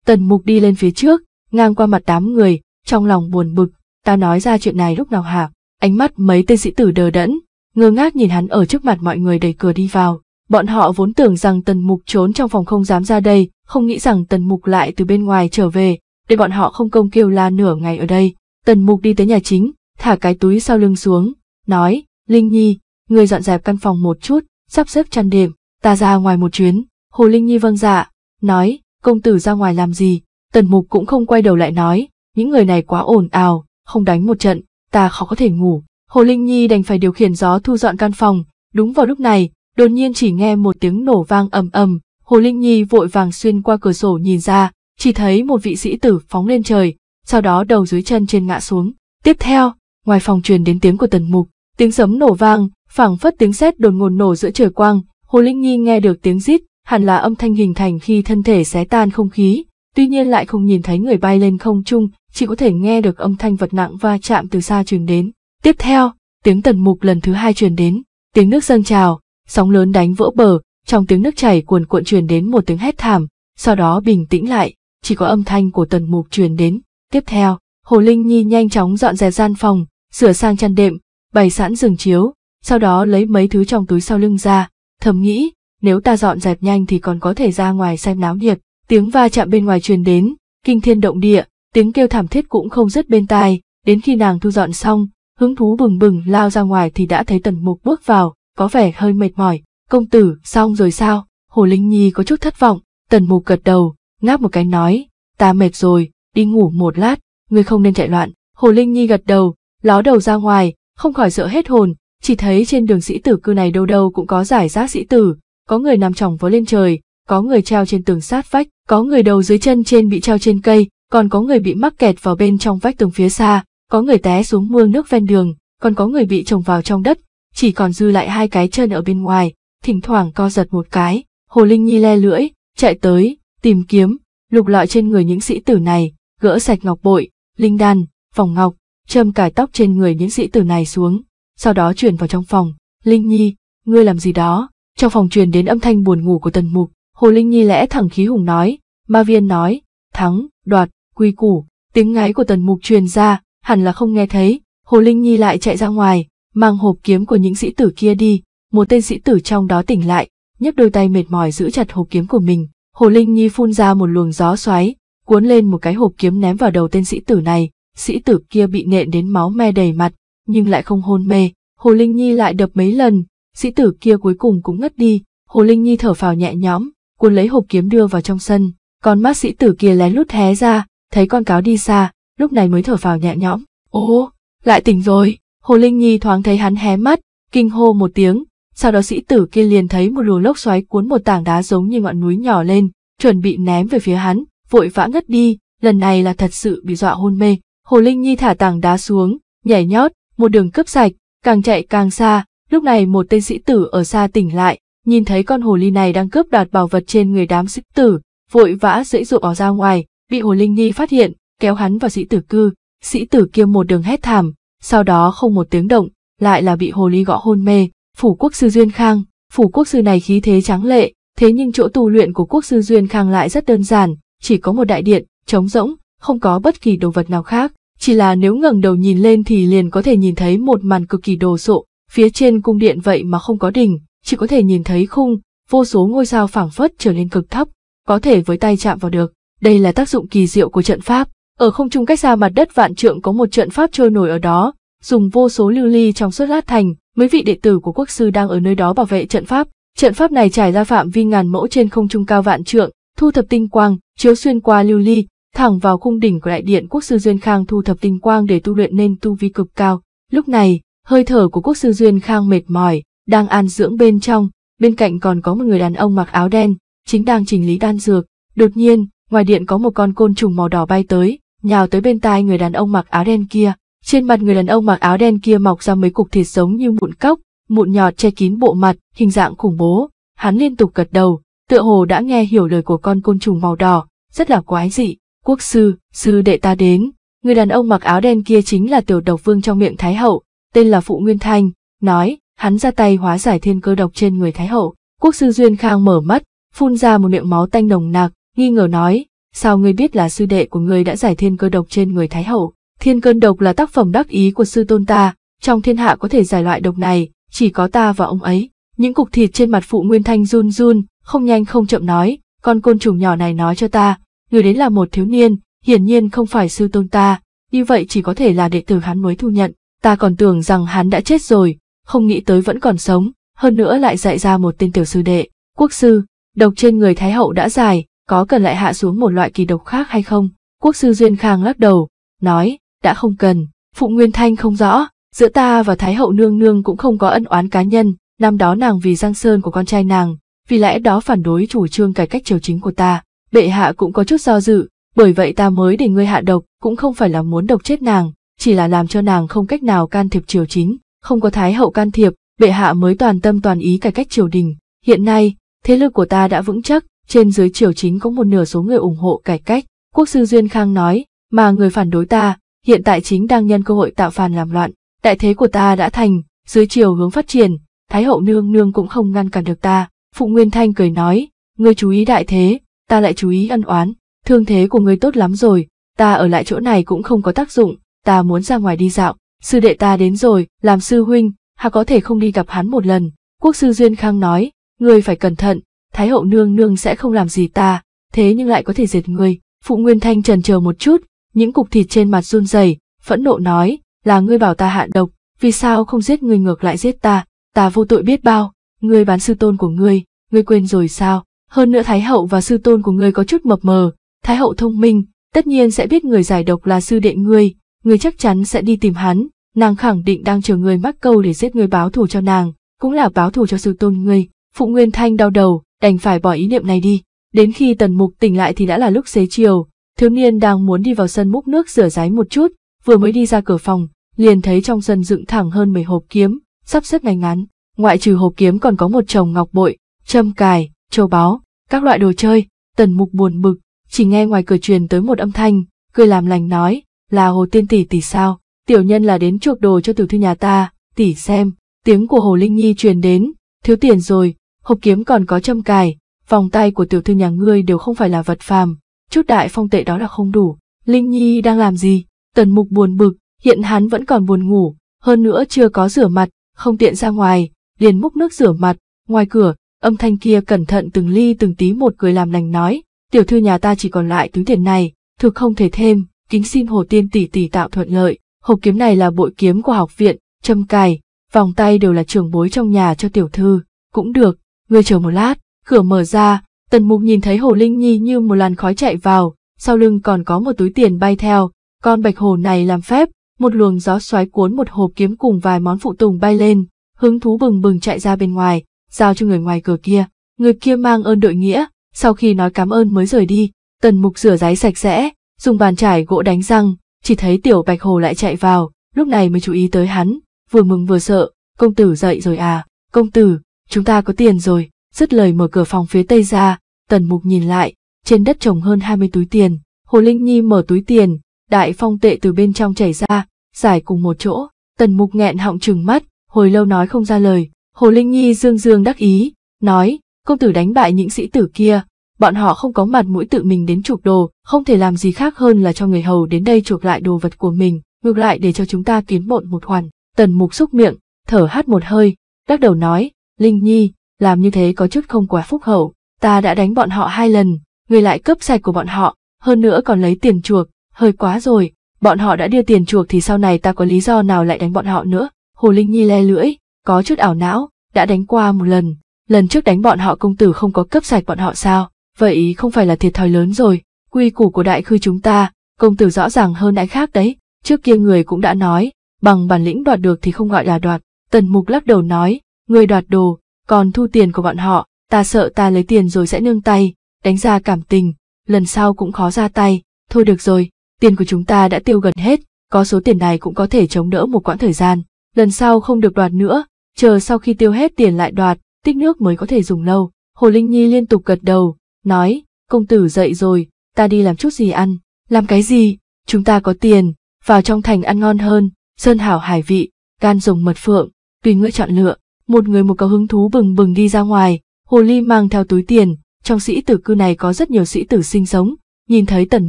Tần Mục đi lên phía trước, ngang qua mặt đám người, trong lòng buồn bực, ta nói ra chuyện này lúc nào hả? Ánh mắt mấy tên sĩ tử đờ đẫn, ngơ ngác nhìn hắn ở trước mặt mọi người đẩy cửa đi vào. Bọn họ vốn tưởng rằng tần mục trốn trong phòng không dám ra đây, không nghĩ rằng tần mục lại từ bên ngoài trở về, để bọn họ không công kêu la nửa ngày ở đây. Tần mục đi tới nhà chính, thả cái túi sau lưng xuống, nói, Linh Nhi, người dọn dẹp căn phòng một chút, sắp xếp chăn đệm, ta ra ngoài một chuyến. Hồ Linh Nhi vâng dạ, nói, công tử ra ngoài làm gì, Tần mục cũng không quay đầu lại nói, những người này quá ồn ào, không đánh một trận, ta khó có thể ngủ. Hồ Linh Nhi đành phải điều khiển gió thu dọn căn phòng, đúng vào lúc này, đột nhiên chỉ nghe một tiếng nổ vang ầm ầm, Hồ Linh Nhi vội vàng xuyên qua cửa sổ nhìn ra, chỉ thấy một vị sĩ tử phóng lên trời, sau đó đầu dưới chân trên ngã xuống. Tiếp theo, ngoài phòng truyền đến tiếng của tần mục, tiếng sấm nổ vang, phảng phất tiếng sét đột ngột nổ giữa trời quang, Hồ Linh Nhi nghe được tiếng rít, hẳn là âm thanh hình thành khi thân thể xé tan không khí, tuy nhiên lại không nhìn thấy người bay lên không trung, chỉ có thể nghe được âm thanh vật nặng va chạm từ xa truyền đến. Tiếp theo, tiếng tần mục lần thứ hai truyền đến, tiếng nước dâng trào, sóng lớn đánh vỡ bờ, trong tiếng nước chảy cuồn cuộn truyền đến một tiếng hét thảm, sau đó bình tĩnh lại, chỉ có âm thanh của tần mục truyền đến. Tiếp theo, Hồ Linh Nhi nhanh chóng dọn dẹp gian phòng, sửa sang chăn đệm, bày sẵn giường chiếu, sau đó lấy mấy thứ trong túi sau lưng ra, thầm nghĩ, nếu ta dọn dẹp nhanh thì còn có thể ra ngoài xem náo nhiệt, tiếng va chạm bên ngoài truyền đến, kinh thiên động địa, tiếng kêu thảm thiết cũng không dứt bên tai, đến khi nàng thu dọn xong, hứng thú bừng bừng lao ra ngoài thì đã thấy tần mục bước vào, có vẻ hơi mệt mỏi, công tử, xong rồi sao, hồ linh nhi có chút thất vọng, tần mục gật đầu, ngáp một cái nói, ta mệt rồi, đi ngủ một lát, ngươi không nên chạy loạn, hồ linh nhi gật đầu, ló đầu ra ngoài, không khỏi sợ hết hồn, chỉ thấy trên đường sĩ tử cư này đâu đâu cũng có giải rác sĩ tử, có người nằm trỏng vó lên trời, có người treo trên tường sát vách, có người đầu dưới chân trên bị treo trên cây, còn có người bị mắc kẹt vào bên trong vách tường phía xa, có người té xuống mương nước ven đường, còn có người bị trồng vào trong đất, chỉ còn dư lại hai cái chân ở bên ngoài, thỉnh thoảng co giật một cái, Hồ Linh Nhi le lưỡi, chạy tới, tìm kiếm, lục lọi trên người những sĩ tử này, gỡ sạch ngọc bội, linh đan, vòng ngọc, châm cài tóc trên người những sĩ tử này xuống, sau đó chuyển vào trong phòng, Linh Nhi, ngươi làm gì đó, trong phòng truyền đến âm thanh buồn ngủ của tần mục, Hồ Linh Nhi lẽ thẳng khí hùng nói, ma viên nói, thắng, đoạt, quy củ, tiếng ngáy của tần mục truyền ra, hẳn là không nghe thấy, Hồ Linh Nhi lại chạy ra ngoài, mang hộp kiếm của những sĩ tử kia đi, một tên sĩ tử trong đó tỉnh lại, nhấc đôi tay mệt mỏi giữ chặt hộp kiếm của mình, Hồ Linh Nhi phun ra một luồng gió xoáy, cuốn lên một cái hộp kiếm ném vào đầu tên sĩ tử này, sĩ tử kia bị nện đến máu me đầy mặt, nhưng lại không hôn mê, Hồ Linh Nhi lại đập mấy lần, sĩ tử kia cuối cùng cũng ngất đi, Hồ Linh Nhi thở phào nhẹ nhõm, cuốn lấy hộp kiếm đưa vào trong sân, còn bác sĩ tử kia lén lút hé ra, thấy con cáo đi xa, lúc này mới thở phào nhẹ nhõm. Ồ, lại tỉnh rồi, Hồ Linh Nhi thoáng thấy hắn hé mắt, kinh hô một tiếng, sau đó sĩ tử kia liền thấy một luồng lốc xoáy cuốn một tảng đá giống như ngọn núi nhỏ lên, chuẩn bị ném về phía hắn, vội vã ngất đi, lần này là thật sự bị dọa hôn mê. Hồ Linh Nhi thả tảng đá xuống, nhảy nhót, một đường cướp sạch, càng chạy càng xa, lúc này một tên sĩ tử ở xa tỉnh lại, nhìn thấy con hồ ly này đang cướp đoạt bảo vật trên người đám sĩ tử, vội vã dễ dụ bỏ ra ngoài, bị hồ linh nhi phát hiện, kéo hắn vào sĩ tử cư, sĩ tử kia một đường hét thảm, sau đó không một tiếng động, lại là bị hồ ly gõ hôn mê, phủ quốc sư Duyên Khang, phủ quốc sư này khí thế trắng lệ, thế nhưng chỗ tu luyện của quốc sư Duyên Khang lại rất đơn giản, chỉ có một đại điện, trống rỗng, không có bất kỳ đồ vật nào khác, chỉ là nếu ngẩng đầu nhìn lên thì liền có thể nhìn thấy một màn cực kỳ đồ sộ, phía trên cung điện vậy mà không có đỉnh, chỉ có thể nhìn thấy khung, vô số ngôi sao phảng phất trở lên cực thấp, có thể với tay chạm vào được. Đây là tác dụng kỳ diệu của trận pháp. Ở không trung cách xa mặt đất vạn trượng có một trận pháp trôi nổi ở đó, dùng vô số lưu ly trong suốt lát thành, mấy vị đệ tử của quốc sư đang ở nơi đó bảo vệ trận pháp. Trận pháp này trải ra phạm vi ngàn mẫu trên không trung cao vạn trượng, thu thập tinh quang, chiếu xuyên qua lưu ly, thẳng vào khung đỉnh của đại điện quốc sư Duyên Khang thu thập tinh quang để tu luyện nên tu vi cực cao. Lúc này, hơi thở của quốc sư Duyên Khang mệt mỏi, đang an dưỡng bên trong, bên cạnh còn có một người đàn ông mặc áo đen, chính đang chỉnh lý đan dược. Đột nhiên, ngoài điện có một con côn trùng màu đỏ bay tới, nhào tới bên tai người đàn ông mặc áo đen kia. Trên mặt người đàn ông mặc áo đen kia mọc ra mấy cục thịt giống như mụn cóc, mụn nhọt che kín bộ mặt, hình dạng khủng bố. Hắn liên tục gật đầu, tựa hồ đã nghe hiểu lời của con côn trùng màu đỏ, rất là quái dị. Quốc sư, sư đệ ta đến. Người đàn ông mặc áo đen kia chính là tiểu độc vương trong miệng Thái Hậu, tên là Phụ Nguyên Thanh, nói, hắn ra tay hóa giải thiên cơ độc trên người Thái Hậu. Quốc sư Duyên Khang mở mắt, phun ra một miệng máu tanh nồng nặc, nghi ngờ nói, sao ngươi biết là sư đệ của ngươi đã giải thiên cơ độc trên người Thái Hậu? Thiên cơn độc là tác phẩm đắc ý của sư tôn ta, trong thiên hạ có thể giải loại độc này, chỉ có ta và ông ấy. Những cục thịt trên mặt phụ Nguyên Thanh run run, không nhanh không chậm nói, con côn trùng nhỏ này nói cho ta, người đến là một thiếu niên, hiển nhiên không phải sư tôn ta, như vậy chỉ có thể là đệ tử hắn mới thu nhận, ta còn tưởng rằng hắn đã chết rồi, không nghĩ tới vẫn còn sống, hơn nữa lại dạy ra một tên tiểu sư đệ, quốc sư, độc trên người Thái Hậu đã dài, có cần lại hạ xuống một loại kỳ độc khác hay không? Quốc sư Duyên Khang lắc đầu, nói, đã không cần, Phụ Nguyên Thanh không rõ, giữa ta và Thái Hậu Nương Nương cũng không có ân oán cá nhân, năm đó nàng vì Giang Sơn của con trai nàng, vì lẽ đó phản đối chủ trương cải cách triều chính của ta, bệ hạ cũng có chút do dự, bởi vậy ta mới để ngươi hạ độc, cũng không phải là muốn độc chết nàng, chỉ là làm cho nàng không cách nào can thiệp triều chính, không có thái hậu can thiệp, bệ hạ mới toàn tâm toàn ý cải cách triều đình. Hiện nay, thế lực của ta đã vững chắc, trên dưới triều chính có một nửa số người ủng hộ cải cách. Quốc sư Duyên Khang nói, mà người phản đối ta, hiện tại chính đang nhân cơ hội tạo phản làm loạn. Đại thế của ta đã thành, dưới triều hướng phát triển, Thái hậu nương nương cũng không ngăn cản được ta. Phụ Nguyên Thanh cười nói, ngươi chú ý đại thế, ta lại chú ý ân oán, thương thế của ngươi tốt lắm rồi, ta ở lại chỗ này cũng không có tác dụng, ta muốn ra ngoài đi dạo, sư đệ ta đến rồi, làm sư huynh, hà có thể không đi gặp hắn một lần. Quốc sư Duyên Khang nói, ngươi phải cẩn thận, Thái hậu nương nương sẽ không làm gì ta, thế nhưng lại có thể diệt ngươi. Phụ Nguyên Thanh trần chờ một chút, những cục thịt trên mặt run rẩy, phẫn nộ nói, là ngươi bảo ta hạ độc, vì sao không giết ngươi ngược lại giết ta, ta vô tội biết bao, ngươi bán sư tôn của ngươi, ngươi quên rồi sao? Hơn nữa Thái hậu và sư tôn của ngươi có chút mập mờ, Thái hậu thông minh, tất nhiên sẽ biết người giải độc là sư đệ ngươi, người chắc chắn sẽ đi tìm hắn, nàng khẳng định đang chờ người mắc câu để giết người báo thù cho nàng, cũng là báo thù cho sư tôn người. Phụ Nguyên Thanh đau đầu, đành phải bỏ ý niệm này đi. Đến khi Tần Mục tỉnh lại thì đã là lúc xế chiều, thiếu niên đang muốn đi vào sân múc nước rửa ráy một chút, vừa mới đi ra cửa phòng, liền thấy trong sân dựng thẳng hơn mười hộp kiếm, sắp xếp ngay ngắn. Ngoại trừ hộp kiếm còn có một chồng ngọc bội, châm cài, châu báu, các loại đồ chơi. Tần Mục buồn bực, chỉ nghe ngoài cửa truyền tới một âm thanh, cười làm lành nói, là hồ tiên tỷ tỷ sao, tiểu nhân là đến chuộc đồ cho tiểu thư nhà ta, tỷ xem, tiếng của hồ Linh Nhi truyền đến, thiếu tiền rồi, hộp kiếm còn có châm cài, vòng tay của tiểu thư nhà ngươi đều không phải là vật phàm, chút đại phong tệ đó là không đủ, Linh Nhi đang làm gì, tần mục buồn bực, hiện hắn vẫn còn buồn ngủ, hơn nữa chưa có rửa mặt, không tiện ra ngoài, liền múc nước rửa mặt, ngoài cửa, âm thanh kia cẩn thận từng ly từng tí một cười làm lành nói, tiểu thư nhà ta chỉ còn lại túi tiền này, thực không thể thêm, kính xin Hồ Tiên tỷ tỷ tạo thuận lợi. Hộp kiếm này là bội kiếm của học viện, châm cài, vòng tay đều là trường bối trong nhà cho tiểu thư. Cũng được, ngươi chờ một lát, cửa mở ra, tần mục nhìn thấy Hồ Linh Nhi như một làn khói chạy vào, sau lưng còn có một túi tiền bay theo, con bạch hồ này làm phép, một luồng gió xoáy cuốn một hộp kiếm cùng vài món phụ tùng bay lên, hứng thú bừng bừng chạy ra bên ngoài, giao cho người ngoài cửa kia, người kia mang ơn đội nghĩa, sau khi nói cảm ơn mới rời đi, tần mục rửa ráy sạch sẽ, dùng bàn chải gỗ đánh răng, chỉ thấy tiểu bạch hồ lại chạy vào, lúc này mới chú ý tới hắn, vừa mừng vừa sợ, công tử dậy rồi à, công tử, chúng ta có tiền rồi, dứt lời mở cửa phòng phía tây ra, tần mục nhìn lại, trên đất trồng hơn 20 túi tiền, hồ linh nhi mở túi tiền, đại phong tệ từ bên trong chảy ra, giải cùng một chỗ, tần mục nghẹn họng trừng mắt, hồi lâu nói không ra lời, hồ linh nhi dương dương đắc ý, nói, công tử đánh bại những sĩ tử kia, bọn họ không có mặt mũi tự mình đến chuộc đồ, không thể làm gì khác hơn là cho người hầu đến đây chuộc lại đồ vật của mình, ngược lại để cho chúng ta kiếm bộn một hoàn. Tần mục xúc miệng, thở hát một hơi, đắc đầu nói, Linh Nhi, làm như thế có chút không quá phúc hậu, ta đã đánh bọn họ hai lần, người lại cướp sạch của bọn họ, hơn nữa còn lấy tiền chuộc, hơi quá rồi, bọn họ đã đưa tiền chuộc thì sau này ta có lý do nào lại đánh bọn họ nữa. Hồ Linh Nhi le lưỡi, có chút ảo não, đã đánh qua một lần, lần trước đánh bọn họ công tử không có cướp sạch bọn họ sao? vậy không phải là thiệt thòi lớn rồi, quy củ của đại khư chúng ta, công tử rõ ràng hơn đại khác đấy, trước kia người cũng đã nói, bằng bản lĩnh đoạt được thì không gọi là đoạt, tần mục lắc đầu nói, người đoạt đồ, còn thu tiền của bọn họ, ta sợ ta lấy tiền rồi sẽ nương tay, đánh ra cảm tình, lần sau cũng khó ra tay, thôi được rồi, tiền của chúng ta đã tiêu gần hết, có số tiền này cũng có thể chống đỡ một quãng thời gian, lần sau không được đoạt nữa, chờ sau khi tiêu hết tiền lại đoạt, tích nước mới có thể dùng lâu. Hồ Linh Nhi liên tục gật đầu, nói, công tử dậy rồi, ta đi làm chút gì ăn, làm cái gì, chúng ta có tiền, vào trong thành ăn ngon hơn, sơn hảo hải vị, gan rồng mật phượng, tùy ngựa chọn lựa, một người một có hứng thú bừng bừng đi ra ngoài, hồ ly mang theo túi tiền, trong sĩ tử cư này có rất nhiều sĩ tử sinh sống, nhìn thấy tần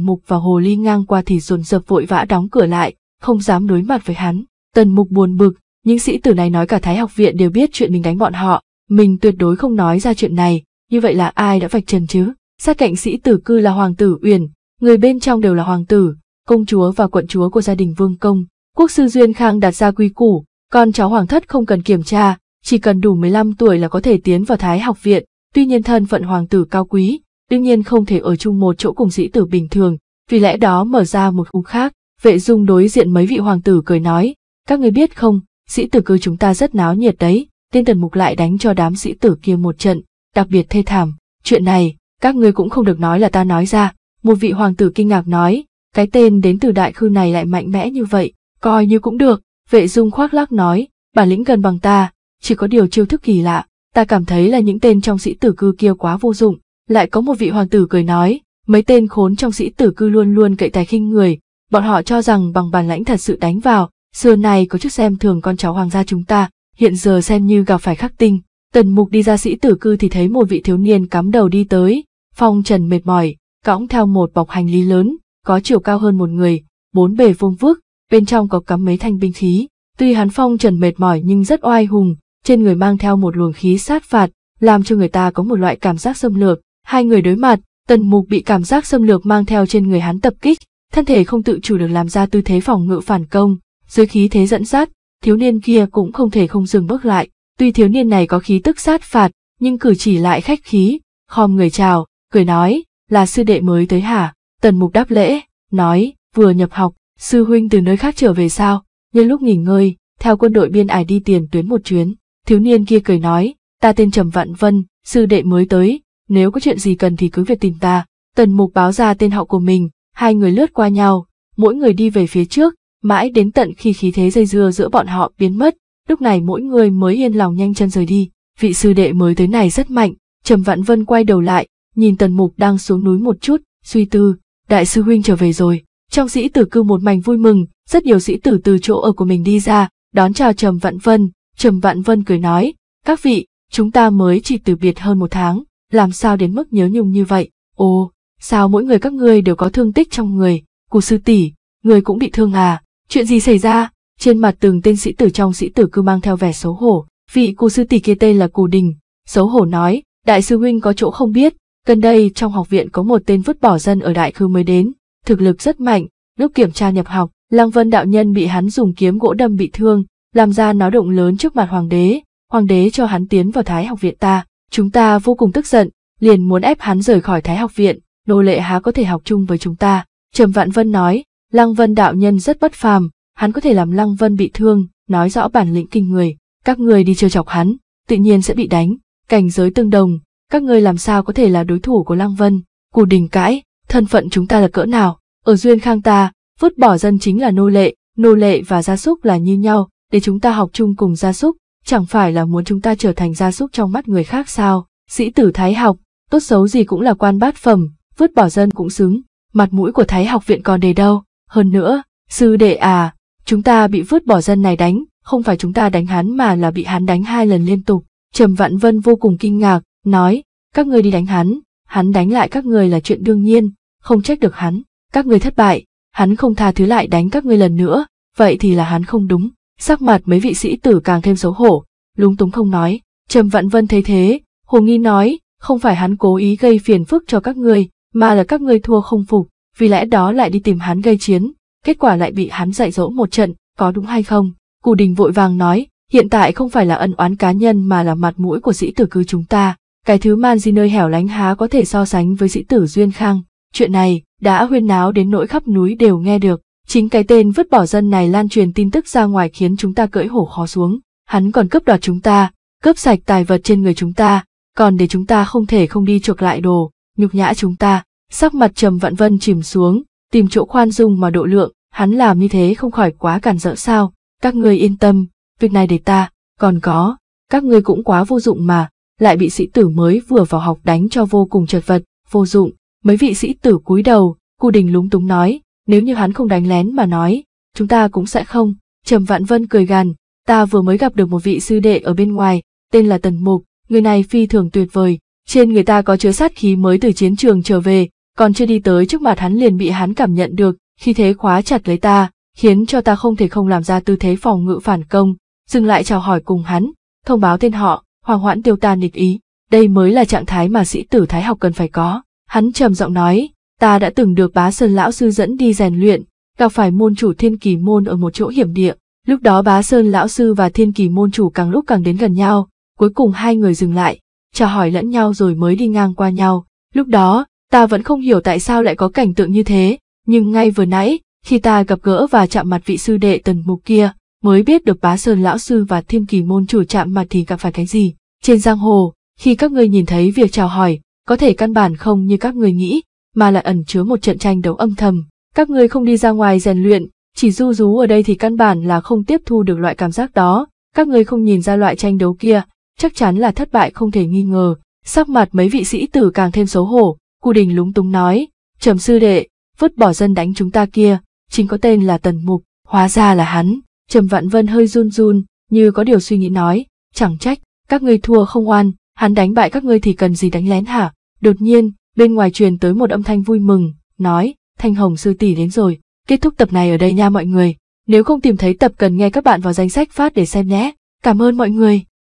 mục và hồ ly ngang qua thì rồn rập vội vã đóng cửa lại, không dám đối mặt với hắn, tần mục buồn bực, những sĩ tử này nói cả thái học viện đều biết chuyện mình đánh bọn họ, mình tuyệt đối không nói ra chuyện này, như vậy là ai đã vạch trần chứ? Sát cạnh sĩ tử cư là hoàng tử Uyển, người bên trong đều là hoàng tử, công chúa và quận chúa của gia đình vương công. Quốc sư Duyên Khang đặt ra quy củ, con cháu hoàng thất không cần kiểm tra, chỉ cần đủ 15 tuổi là có thể tiến vào thái học viện, tuy nhiên thân phận hoàng tử cao quý, đương nhiên không thể ở chung một chỗ cùng sĩ tử bình thường, vì lẽ đó mở ra một khung khác. Vệ dung đối diện mấy vị hoàng tử cười nói, các người biết không, sĩ tử cư chúng ta rất náo nhiệt đấy, tên tần mục lại đánh cho đám sĩ tử kia một trận, đặc biệt thê thảm. Chuyện này, các ngươi cũng không được nói là ta nói ra. Một vị hoàng tử kinh ngạc nói, cái tên đến từ đại khư này lại mạnh mẽ như vậy, coi như cũng được. Vệ dung khoác lác nói, bản lĩnh gần bằng ta, chỉ có điều chiêu thức kỳ lạ. Ta cảm thấy là những tên trong sĩ tử cư kia quá vô dụng. Lại có một vị hoàng tử cười nói, mấy tên khốn trong sĩ tử cư luôn luôn cậy tài khinh người. Bọn họ cho rằng bằng bản lãnh thật sự đánh vào, xưa nay có chức xem thường con cháu hoàng gia chúng ta, hiện giờ xem như gặp phải khắc tinh, Tần mục đi ra sĩ tử cư thì thấy một vị thiếu niên cắm đầu đi tới, phong trần mệt mỏi, cõng theo một bọc hành lý lớn, có chiều cao hơn một người, bốn bề vuông vức, bên trong có cắm mấy thanh binh khí. Tuy hắn phong trần mệt mỏi nhưng rất oai hùng, trên người mang theo một luồng khí sát phạt, làm cho người ta có một loại cảm giác xâm lược. Hai người đối mặt, tần mục bị cảm giác xâm lược mang theo trên người hắn tập kích, thân thể không tự chủ được làm ra tư thế phòng ngự phản công, dưới khí thế dẫn sát, thiếu niên kia cũng không thể không dừng bước lại, Tuy thiếu niên này có khí tức sát phạt, nhưng cử chỉ lại khách khí, khom người chào, cười nói, là sư đệ mới tới hả? Tần mục đáp lễ, nói, vừa nhập học, sư huynh từ nơi khác trở về sao? Nhân lúc nghỉ ngơi, theo quân đội biên ải đi tiền tuyến một chuyến, thiếu niên kia cười nói, ta tên Trầm Vạn Vân, sư đệ mới tới, nếu có chuyện gì cần thì cứ việc tìm ta. Tần mục báo ra tên họ của mình, hai người lướt qua nhau, mỗi người đi về phía trước, mãi đến tận khi khí thế dây dưa giữa bọn họ biến mất, lúc này mỗi người mới yên lòng nhanh chân rời đi, vị sư đệ mới tới này rất mạnh, Trầm Vạn Vân quay đầu lại, nhìn Tần Mục đang xuống núi một chút, suy tư, đại sư huynh trở về rồi, trong sĩ tử cư một mảnh vui mừng, rất nhiều sĩ tử từ chỗ ở của mình đi ra, đón chào Trầm Vạn Vân, Trầm Vạn Vân cười nói, các vị, chúng ta mới chỉ từ biệt hơn một tháng, làm sao đến mức nhớ nhung như vậy, ồ, sao mỗi người các ngươi đều có thương tích trong người, cụ sư tỷ, người cũng bị thương à, chuyện gì xảy ra? Trên mặt từng tên sĩ tử trong sĩ tử cứ mang theo vẻ xấu hổ, vị cô sư tỷ kia tên là Cù Đình, xấu hổ nói, đại sư huynh có chỗ không biết, gần đây trong học viện có một tên vứt bỏ dân ở đại khư mới đến, thực lực rất mạnh, lúc kiểm tra nhập học, Lăng Vân đạo nhân bị hắn dùng kiếm gỗ đâm bị thương, làm ra náo động lớn trước mặt hoàng đế, hoàng đế cho hắn tiến vào Thái học viện ta, chúng ta vô cùng tức giận, liền muốn ép hắn rời khỏi Thái học viện, nô lệ há có thể học chung với chúng ta, Trầm Vạn Vân nói, Lăng Vân đạo nhân rất bất phàm, hắn có thể làm Lăng Vân bị thương, nói rõ bản lĩnh kinh người, các người đi trêu chọc hắn, tự nhiên sẽ bị đánh, cảnh giới tương đồng, các người làm sao có thể là đối thủ của Lăng Vân, Cù Đình cãi, thân phận chúng ta là cỡ nào, ở duyên khang ta, vứt bỏ dân chính là nô lệ, nô lệ và gia súc là như nhau, để chúng ta học chung cùng gia súc, chẳng phải là muốn chúng ta trở thành gia súc trong mắt người khác sao, sĩ tử thái học, tốt xấu gì cũng là quan bát phẩm, vứt bỏ dân cũng xứng, mặt mũi của thái học viện còn đề đâu, hơn nữa, sư đệ à, Chúng ta bị vứt bỏ dân này đánh, không phải chúng ta đánh hắn mà là bị hắn đánh hai lần liên tục. Trầm Vạn Vân vô cùng kinh ngạc, nói, các người đi đánh hắn, hắn đánh lại các người là chuyện đương nhiên, không trách được hắn, các người thất bại, hắn không tha thứ lại đánh các ngươi lần nữa, vậy thì là hắn không đúng. Sắc mặt mấy vị sĩ tử càng thêm xấu hổ, lúng túng không nói. Trầm Vạn Vân thấy thế, hồ nghi nói, không phải hắn cố ý gây phiền phức cho các ngươi, mà là các ngươi thua không phục, vì lẽ đó lại đi tìm hắn gây chiến, kết quả lại bị hắn dạy dỗ một trận, có đúng hay không? Cù Đình vội vàng nói, hiện tại không phải là ân oán cá nhân mà là mặt mũi của sĩ tử cư chúng ta, cái thứ man di nơi hẻo lánh há có thể so sánh với sĩ tử Duyên Khang. Chuyện này đã huyên náo đến nỗi khắp núi đều nghe được, chính cái tên vứt bỏ dân này lan truyền tin tức ra ngoài khiến chúng ta cưỡi hổ khó xuống, hắn còn cướp đoạt chúng ta, cướp sạch tài vật trên người chúng ta, còn để chúng ta không thể không đi chuộc lại đồ, nhục nhã chúng ta, sắc mặt trầm vạn vân chìm xuống, tìm chỗ khoan dung mà độ lượng, hắn làm như thế không khỏi quá cản rỡ sao, các ngươi yên tâm, việc này để ta, còn có, các ngươi cũng quá vô dụng mà, lại bị sĩ tử mới vừa vào học đánh cho vô cùng chật vật, vô dụng, mấy vị sĩ tử cúi đầu, Cù Đình lúng túng nói, nếu như hắn không đánh lén mà nói, chúng ta cũng sẽ không, Trầm Vạn Vân cười gằn, ta vừa mới gặp được một vị sư đệ ở bên ngoài, tên là Tần Mục, người này phi thường tuyệt vời, trên người ta có chứa sát khí mới từ chiến trường trở về, còn chưa đi tới trước mặt hắn liền bị hắn cảm nhận được, khi thế khóa chặt lấy ta, khiến cho ta không thể không làm ra tư thế phòng ngự phản công, dừng lại chào hỏi cùng hắn, thông báo tên họ, hoàng hoãn tiêu tan nghịch ý. Đây mới là trạng thái mà sĩ tử thái học cần phải có. Hắn trầm giọng nói, ta đã từng được bá sơn lão sư dẫn đi rèn luyện, gặp phải môn chủ thiên kỳ môn ở một chỗ hiểm địa. Lúc đó bá sơn lão sư và thiên kỳ môn chủ càng lúc càng đến gần nhau, cuối cùng hai người dừng lại, chào hỏi lẫn nhau rồi mới đi ngang qua nhau. Lúc đó, ta vẫn không hiểu tại sao lại có cảnh tượng như thế, nhưng ngay vừa nãy, khi ta gặp gỡ và chạm mặt vị sư đệ tần mục kia, mới biết được bá sơn lão sư và thiêm kỳ môn chủ chạm mặt thì gặp phải cái gì. Trên giang hồ, khi các ngươi nhìn thấy việc chào hỏi, có thể căn bản không như các ngươi nghĩ, mà lại ẩn chứa một trận tranh đấu âm thầm. Các ngươi không đi ra ngoài rèn luyện, chỉ du rú ở đây thì căn bản là không tiếp thu được loại cảm giác đó. Các ngươi không nhìn ra loại tranh đấu kia, chắc chắn là thất bại không thể nghi ngờ. Sắc mặt mấy vị sĩ tử càng thêm xấu hổ, Cù Đình lúng túng nói, trầm sư đệ, vứt bỏ dân đánh chúng ta kia, chính có tên là Tần Mục, hóa ra là hắn. Trầm Vạn Vân hơi run run, như có điều suy nghĩ nói, chẳng trách, các ngươi thua không oan, hắn đánh bại các ngươi thì cần gì đánh lén hả? Đột nhiên, bên ngoài truyền tới một âm thanh vui mừng, nói, Thanh Hồng sư tỷ đến rồi, kết thúc tập này ở đây nha mọi người. Nếu không tìm thấy tập cần nghe các bạn vào danh sách phát để xem nhé. Cảm ơn mọi người.